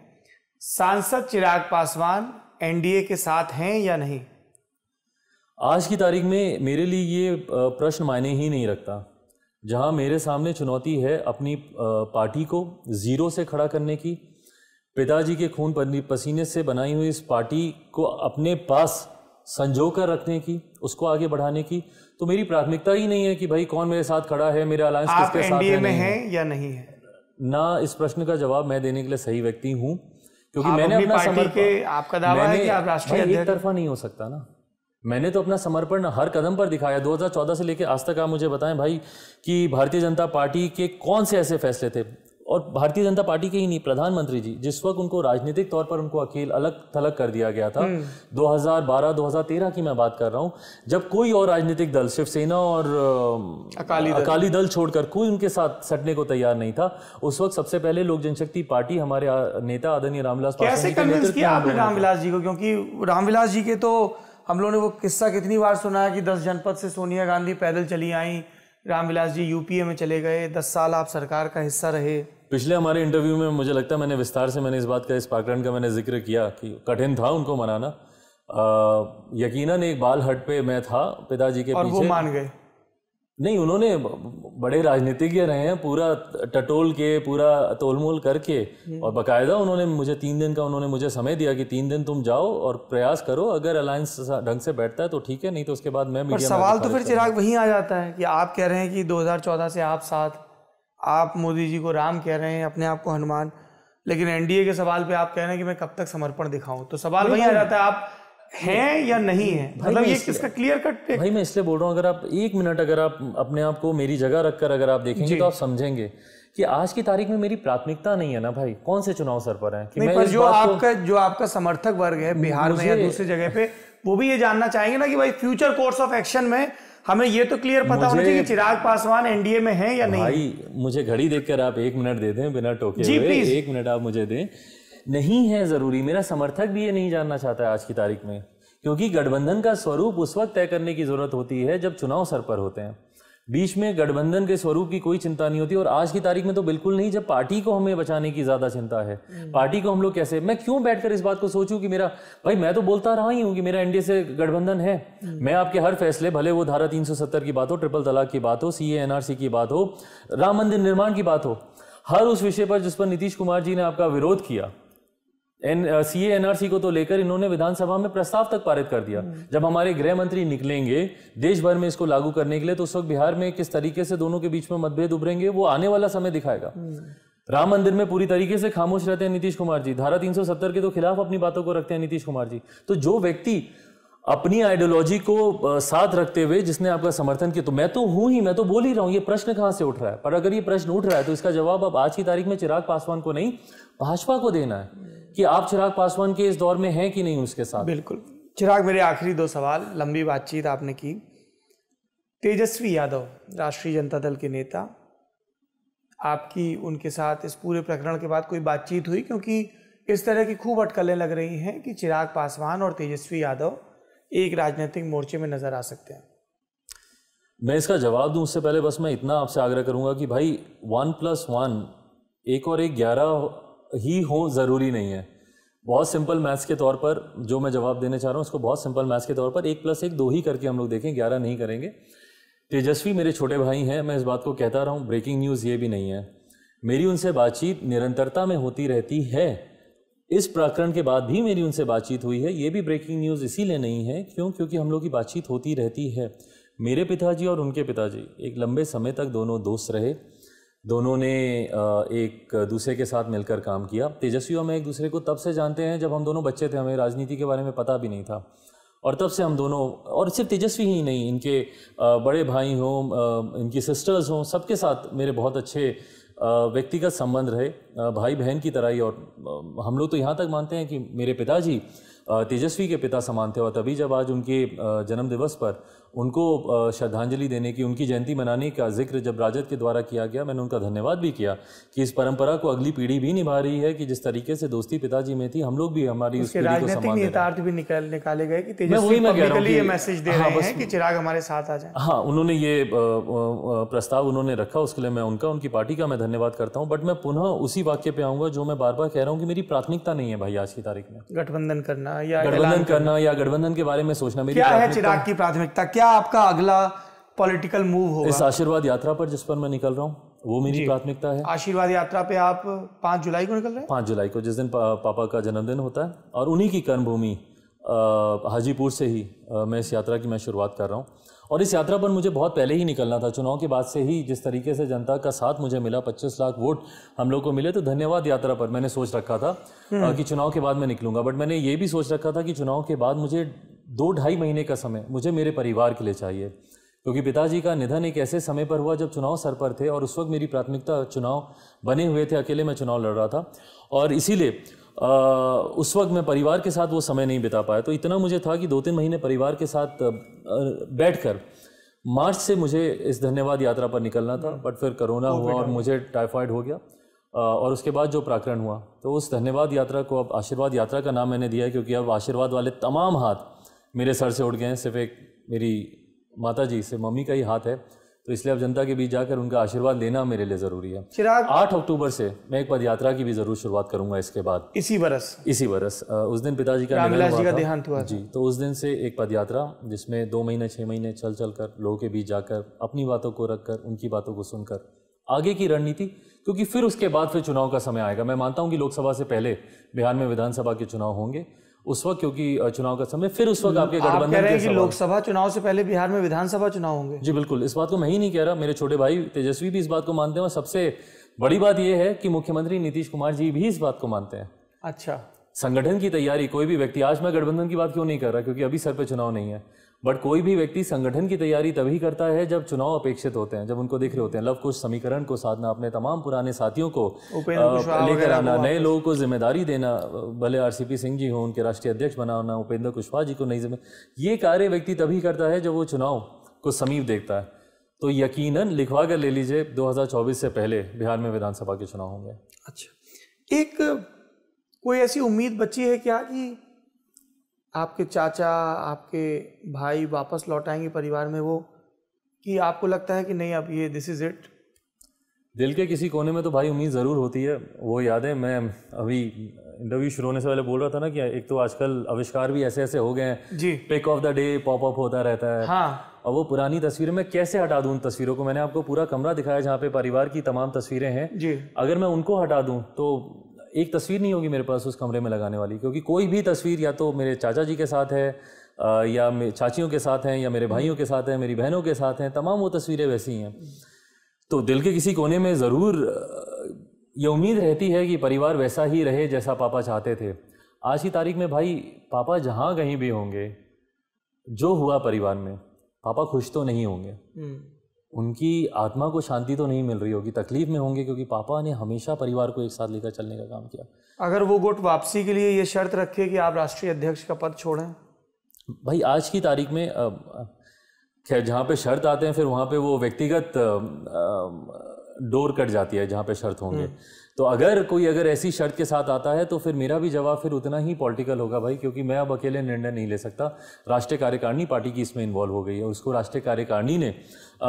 सांसद चिराग पासवान एनडीए के साथ हैं या नहीं आज की तारीख में मेरे लिए ये प्रश्न मायने ही नहीं रखता जहां मेरे सामने चुनौती है अपनी पार्टी को ज़ीरो से खड़ा करने की पिताजी के खून पसीने से बनाई हुई इस पार्टी को अपने पास संजो कर रखने की उसको आगे बढ़ाने की तो मेरी प्राथमिकता ही नहीं है कि भाई कौन मेरे साथ खड़ा है मेरा अलायंस किसके साथ है में है या नहीं है ना इस प्रश्न का जवाब मैं देने के लिए सही व्यक्ति हूँ क्योंकि मैंने अपना समर्पण आपका दावा है कि आप राष्ट्रीय एक तरफा नहीं हो सकता ना मैंने तो अपना समर्पण हर कदम पर दिखाया 2014 से लेकर आज तक आप मुझे बताएं भाई कि भारतीय जनता पार्टी के कौन से ऐसे फैसले थे और भारतीय जनता पार्टी के ही नहीं प्रधानमंत्री जी जिस वक्त उनको राजनीतिक तौर पर उनको अकेल अलग थलग कर दिया गया था 2012-2013 हम्म। की मैं बात कर रहा हूं जब कोई और राजनीतिक दल शिवसेना और अकाली दल, अकाली दल छोड़कर कोई उनके साथ सटने को तैयार नहीं था उस वक्त सबसे पहले लोक जनशक्ति पार्टी हमारे नेता आदरणीय रामविलास रामविलास जी को क्योंकि रामविलास जी के तो हम लोगों ने वो किस्सा कितनी बार सुना है कि दस जनपद से सोनिया गांधी पैदल चली आई रामविलास जी यूपीए में चले गए दस साल आप सरकार का हिस्सा रहे पिछले हमारे इंटरव्यू में मुझे लगता है मैंने विस्तार से मैंने इस बात का इस पाकरण का मैंने जिक्र किया कि कठिन था उनको मनाना यकीनन एक बाल हट पे मैं था पिताजी के और पीछे वो मान गए नहीं उन्होंने बड़े राजनीतिज्ञ रहे हैं पूरा टटोल के पूरा तोलमोल करके हम्म। और बकायदा उन्होंने मुझे तीन दिन का उन्होंने मुझे समय दिया कि तीन दिन तुम जाओ और प्रयास करो अगर अलायंस ढंग से बैठता है तो ठीक है नहीं तो उसके बाद मैं मीडिया सवाल तो फिर चिराग वहीं आ जाता है कि आप कह रहे हैं कि 2014 से आप साथ आप मोदी जी को राम कह रहे हैं अपने आप को हनुमान लेकिन एनडीए के सवाल पे आप कह रहे हैं कि मैं कब तक समर्पण दिखाऊं तो सवाल वही आ जाता है आप है या नहीं है मतलब ये किसका क्लियर कट भाई मैं इसलिए बोल रहा हूँ अगर आप एक मिनट अगर आप अपने आप को मेरी जगह रखकर अगर आप देखेंगे तो आप समझेंगे कि आज की तारीख में मेरी प्राथमिकता नहीं है ना भाई कौन से चुनाव सर पर है कि नहीं, मैं पर जो आपका जो आपका समर्थक वर्ग है बिहार में या दूसरी जगह पे वो भी ये जानना चाहेंगे ना कि भाई फ्यूचर कोर्स ऑफ एक्शन में हमें ये तो क्लियर पता होना चाहिए कि चिराग पासवान एनडीए में है या नहीं भाई मुझे घड़ी देखकर आप एक मिनट दे दें बिना टोके हुए एक मिनट आप मुझे दें नहीं है ज़रूरी मेरा समर्थक भी ये नहीं जानना चाहता है आज की तारीख में क्योंकि गठबंधन का स्वरूप उस वक्त तय करने की ज़रूरत होती है जब चुनाव सर पर होते हैं बीच में गठबंधन के स्वरूप की कोई चिंता नहीं होती और आज की तारीख में तो बिल्कुल नहीं जब पार्टी को हमें बचाने की ज्यादा चिंता है हम्म। पार्टी को हम लोग कैसे मैं क्यों बैठकर इस बात को सोचूं कि मेरा भाई मैं तो बोलता रहा ही हूं कि मेरा एनडीए से गठबंधन है हम्म। मैं आपके हर फैसले भले वो धारा तीन की बात हो ट्रिपल तलाक की बात हो सी एनआरसी की बात हो राम मंदिर निर्माण की बात हो हर उस विषय पर जिस पर नीतीश कुमार जी ने आपका विरोध किया एन सी एनआरसी को तो लेकर इन्होंने विधानसभा में प्रस्ताव तक पारित कर दिया हम्म। जब हमारे गृह मंत्री निकलेंगे देश भर में इसको लागू करने के लिए तो उस वक्त बिहार में किस तरीके से दोनों के बीच में मतभेद उभरेंगे वो आने वाला समय दिखाएगा हम्म। राम मंदिर में पूरी तरीके से खामोश रहते हैं नीतीश कुमार जी धारा 370 के तो खिलाफ अपनी बातों को रखते हैं नीतीश कुमार जी तो जो व्यक्ति अपनी आइडियोलॉजी को साथ रखते हुए जिसने आपका समर्थन किया तो मैं तो हूं ही मैं तो बोल ही रहा हूं ये प्रश्न कहां से उठ रहा है पर अगर ये प्रश्न उठ रहा है तो इसका जवाब अब आज की तारीख में चिराग पासवान को नहीं भाजपा को देना है कि आप चिराग पासवान के इस दौर में हैं कि नहीं उसके साथ बिल्कुल चिराग मेरे आखिरी दो सवाल लंबी बातचीत आपने की तेजस्वी यादव राष्ट्रीय जनता दल के नेता आपकी उनके साथ इस पूरे प्रकरण के बाद कोई बातचीत हुई क्योंकि इस तरह की खूब अटकलें लग रही हैं कि चिराग पासवान और तेजस्वी यादव एक राजनीतिक मोर्चे में नजर आ सकते हैं मैं इसका जवाब दूं उससे पहले बस मैं इतना आपसे आग्रह करूंगा कि भाई वन प्लस वन एक और एक ग्यारह ही हो ज़रूरी नहीं है बहुत सिंपल मैथ्स के तौर पर जो मैं जवाब देने चाह रहा हूँ उसको बहुत सिंपल मैथ्स के तौर पर एक प्लस एक दो ही करके हम लोग देखें ग्यारह नहीं करेंगे तेजस्वी मेरे छोटे भाई हैं मैं इस बात को कहता रहा हूँ ब्रेकिंग न्यूज़ ये भी नहीं है मेरी उनसे बातचीत निरंतरता में होती रहती है इस प्रकरण के बाद भी मेरी उनसे बातचीत हुई है ये भी ब्रेकिंग न्यूज़ इसीलिए नहीं है क्यों क्योंकि हम लोग की बातचीत होती रहती है मेरे पिताजी और उनके पिताजी एक लंबे समय तक दोनों दोस्त रहे दोनों ने एक दूसरे के साथ मिलकर काम किया तेजस्वी हमें एक दूसरे को तब से जानते हैं जब हम दोनों बच्चे थे हमें राजनीति के बारे में पता भी नहीं था और तब से हम दोनों और सिर्फ तेजस्वी ही नहीं इनके बड़े भाई हों इनकी सिस्टर्स हों सबके साथ मेरे बहुत अच्छे व्यक्तिगत संबंध रहे भाई बहन की तरह ही और हम लोग तो यहाँ तक मानते हैं कि मेरे पिताजी तेजस्वी के पिता समान थे और तभी जब आज उनके जन्मदिवस पर उनको श्रद्धांजलि देने की उनकी जयंती मनाने का जिक्र जब राजद के द्वारा किया गया मैंने उनका धन्यवाद भी किया कि इस परंपरा को अगली पीढ़ी भी निभा रही है कि जिस तरीके से दोस्ती पिताजी में थी हम लोग भी हमारी उस पीढ़ी को भी निकाले गए कि ये मैसेज दे हाँ, रहे हैं कि चिराग हमारे साथ आ जाए हाँ उन्होंने ये प्रस्ताव उन्होंने रखा उसके लिए मैं उनका उनकी पार्टी का मैं धन्यवाद करता हूँ बट मैं पुनः उसी वाक्य पे आऊंगा जो मैं बार बार कह रहा हूँ कि मेरी प्राथमिकता नहीं है भाई आज की तारीख में गठबंधन करना या गठबंधन करना या गठबंधन के बारे में सोचना मेरी क्या है चिराग की प्राथमिकता क्या क्या आपका अगला पॉलिटिकल मूव होगा इस आशीर्वाद यात्रा पर जिस पर मैं निकल रहा हूँ वो मेरी प्राथमिकता है आशीर्वाद यात्रा पे आप पांच जुलाई को निकल रहे हैं पांच जुलाई को जिस दिन पा, पापा का जन्मदिन होता है और उन्हीं की कर्मभूमि हाजीपुर से ही आ, मैं इस यात्रा की मैं शुरुआत कर रहा हूँ और इस यात्रा पर मुझे बहुत पहले ही निकलना था चुनाव के बाद से ही जिस तरीके से जनता का साथ मुझे मिला 25 लाख वोट हम लोग को मिले तो धन्यवाद यात्रा पर मैंने सोच रखा था हम्म। कि चुनाव के बाद मैं निकलूंगा बट मैंने ये भी सोच रखा था कि चुनाव के बाद मुझे दो ढाई महीने का समय मुझे मेरे परिवार के लिए चाहिए क्योंकि पिताजी का निधन एक ऐसे समय पर हुआ जब चुनाव सर पर थे और उस वक्त मेरी प्राथमिकता चुनाव बने हुए थे अकेले मैं चुनाव लड़ रहा था और इसीलिए उस वक्त मैं परिवार के साथ वो समय नहीं बिता पाया तो इतना मुझे था कि दो तीन महीने परिवार के साथ बैठकर मार्च से मुझे इस धन्यवाद यात्रा पर निकलना था बट फिर कोरोना हुआ और मुझे टाइफाइड हो गया और उसके बाद जो प्राकरण हुआ तो उस धन्यवाद यात्रा को अब आशीर्वाद यात्रा का नाम मैंने दिया क्योंकि अब आशीर्वाद वाले तमाम हाथ मेरे सर से उठ गए हैं सिर्फ एक मेरी माता जी से मम्मी का ही हाथ है तो इसलिए अब जनता के बीच जाकर उनका आशीर्वाद लेना मेरे लिए जरूरी है चिराग आठ अक्टूबर से मैं एक पद यात्रा की भी जरूर शुरुआत करूंगा इसके बाद इसी बरस इसी बरस उस दिन पिताजी का जी हुआ देहांत हुआ जी तो उस दिन से एक पद यात्रा जिसमें दो महीने छः महीने चल चल कर लोगों के बीच जाकर अपनी बातों को रखकर उनकी बातों को सुनकर आगे की रणनीति क्योंकि फिर उसके बाद फिर चुनाव का समय आएगा मैं मानता हूँ कि लोकसभा से पहले बिहार में विधानसभा के चुनाव होंगे उस वक्त क्योंकि चुनाव का समय फिर उस वक्त आपके गठबंधन आप कि लोकसभा चुनाव से पहले बिहार में विधानसभा चुनाव होंगे जी बिल्कुल इस बात को मैं ही नहीं कह रहा मेरे छोटे भाई तेजस्वी भी इस बात को मानते हैं और सबसे बड़ी बात यह है कि मुख्यमंत्री नीतीश कुमार जी भी इस बात को मानते हैं अच्छा संगठन की तैयारी कोई भी व्यक्ति आज मैं गठबंधन की बात क्यों नहीं कर रहा क्योंकि अभी सर पे चुनाव नहीं है बट कोई भी व्यक्ति संगठन की तैयारी तभी करता है जब चुनाव अपेक्षित होते हैं जब उनको दिख रहे होते हैं लव कुछ समीकरण को साधना अपने तमाम पुराने साथियों को लेकर आना नए लोगों को जिम्मेदारी देना भले आरसीपी सिंह जी हों उनके राष्ट्रीय अध्यक्ष बनाना उपेंद्र कुशवाहा जी को नई जिम्मे ये कार्य व्यक्ति तभी करता है जब वो चुनाव को समीप देखता है तो यकीनन लिखवा कर ले लीजिए 2024 से पहले बिहार में विधानसभा के चुनाव होंगे अच्छा एक कोई ऐसी उम्मीद बची है क्या कि आपके चाचा आपके भाई वापस लौट आएंगे परिवार में वो कि आपको लगता है कि नहीं अब ये दिस इज़ इट दिल के किसी कोने में तो भाई उम्मीद ज़रूर होती है वो याद है मैं अभी इंटरव्यू शुरू होने से पहले बोल रहा था ना कि एक तो आजकल आविष्कार भी ऐसे ऐसे हो गए हैं जी pick of the day pop up होता रहता है हाँ और वो पुरानी तस्वीरें मैं कैसे हटा दूँ उन तस्वीरों को मैंने आपको पूरा कमरा दिखाया जहाँ पे परिवार की तमाम तस्वीरें हैं जी अगर मैं उनको हटा दूँ तो एक तस्वीर नहीं होगी मेरे पास उस कमरे में लगाने वाली क्योंकि कोई भी तस्वीर या तो मेरे चाचा जी के साथ है या चाचियों के साथ हैं या मेरे भाइयों के साथ हैं मेरी बहनों के साथ हैं तमाम वो तस्वीरें वैसी हैं तो दिल के किसी कोने में ज़रूर ये उम्मीद रहती है कि परिवार वैसा ही रहे जैसा पापा चाहते थे आज की तारीख में भाई पापा जहाँ कहीं भी होंगे जो हुआ परिवार में पापा खुश तो नहीं होंगे हम्म। उनकी आत्मा को शांति तो नहीं मिल रही होगी तकलीफ में होंगे क्योंकि पापा ने हमेशा परिवार को एक साथ लेकर चलने का काम किया अगर वो गुट वापसी के लिए ये शर्त रखे कि आप राष्ट्रीय अध्यक्ष का पद छोड़ें भाई आज की तारीख में खैर जहाँ पे शर्त आते हैं फिर वहाँ पे वो व्यक्तिगत डोर कट जाती है जहाँ पे शर्त होंगे हम्म। तो अगर कोई अगर ऐसी शर्त के साथ आता है तो फिर मेरा भी जवाब फिर उतना ही पॉलिटिकल होगा भाई क्योंकि मैं अब अकेले निर्णय नहीं ले सकता राष्ट्रीय कार्यकारिणी पार्टी की इसमें इन्वॉल्व हो गई है उसको राष्ट्रीय कार्यकारिणी ने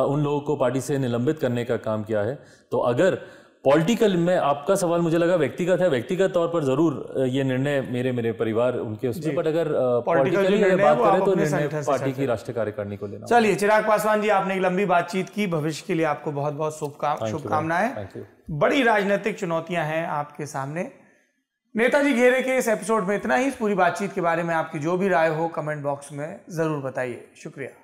उन लोगों को पार्टी से निलंबित करने का काम किया है तो अगर पॉलिटिकल में आपका सवाल मुझे लगा व्यक्तिगत है व्यक्तिगत तौर पर जरूर ये निर्णय मेरे मेरे परिवार उनके उसके बट अगर पॉलिटिकली बात करें तो निर्णय पार्टी की राष्ट्रीय कार्यकारिणी को लेना चलिए चिराग पासवान जी आपने एक लंबी बातचीत की भविष्य के लिए आपको बहुत बहुत शुभकामनाएं बड़ी राजनीतिक चुनौतियां हैं आपके सामने नेताजी घेरे के इस एपिसोड में इतना ही इस पूरी बातचीत के बारे में आपकी जो भी राय हो कमेंट बॉक्स में ज़रूर बताइए शुक्रिया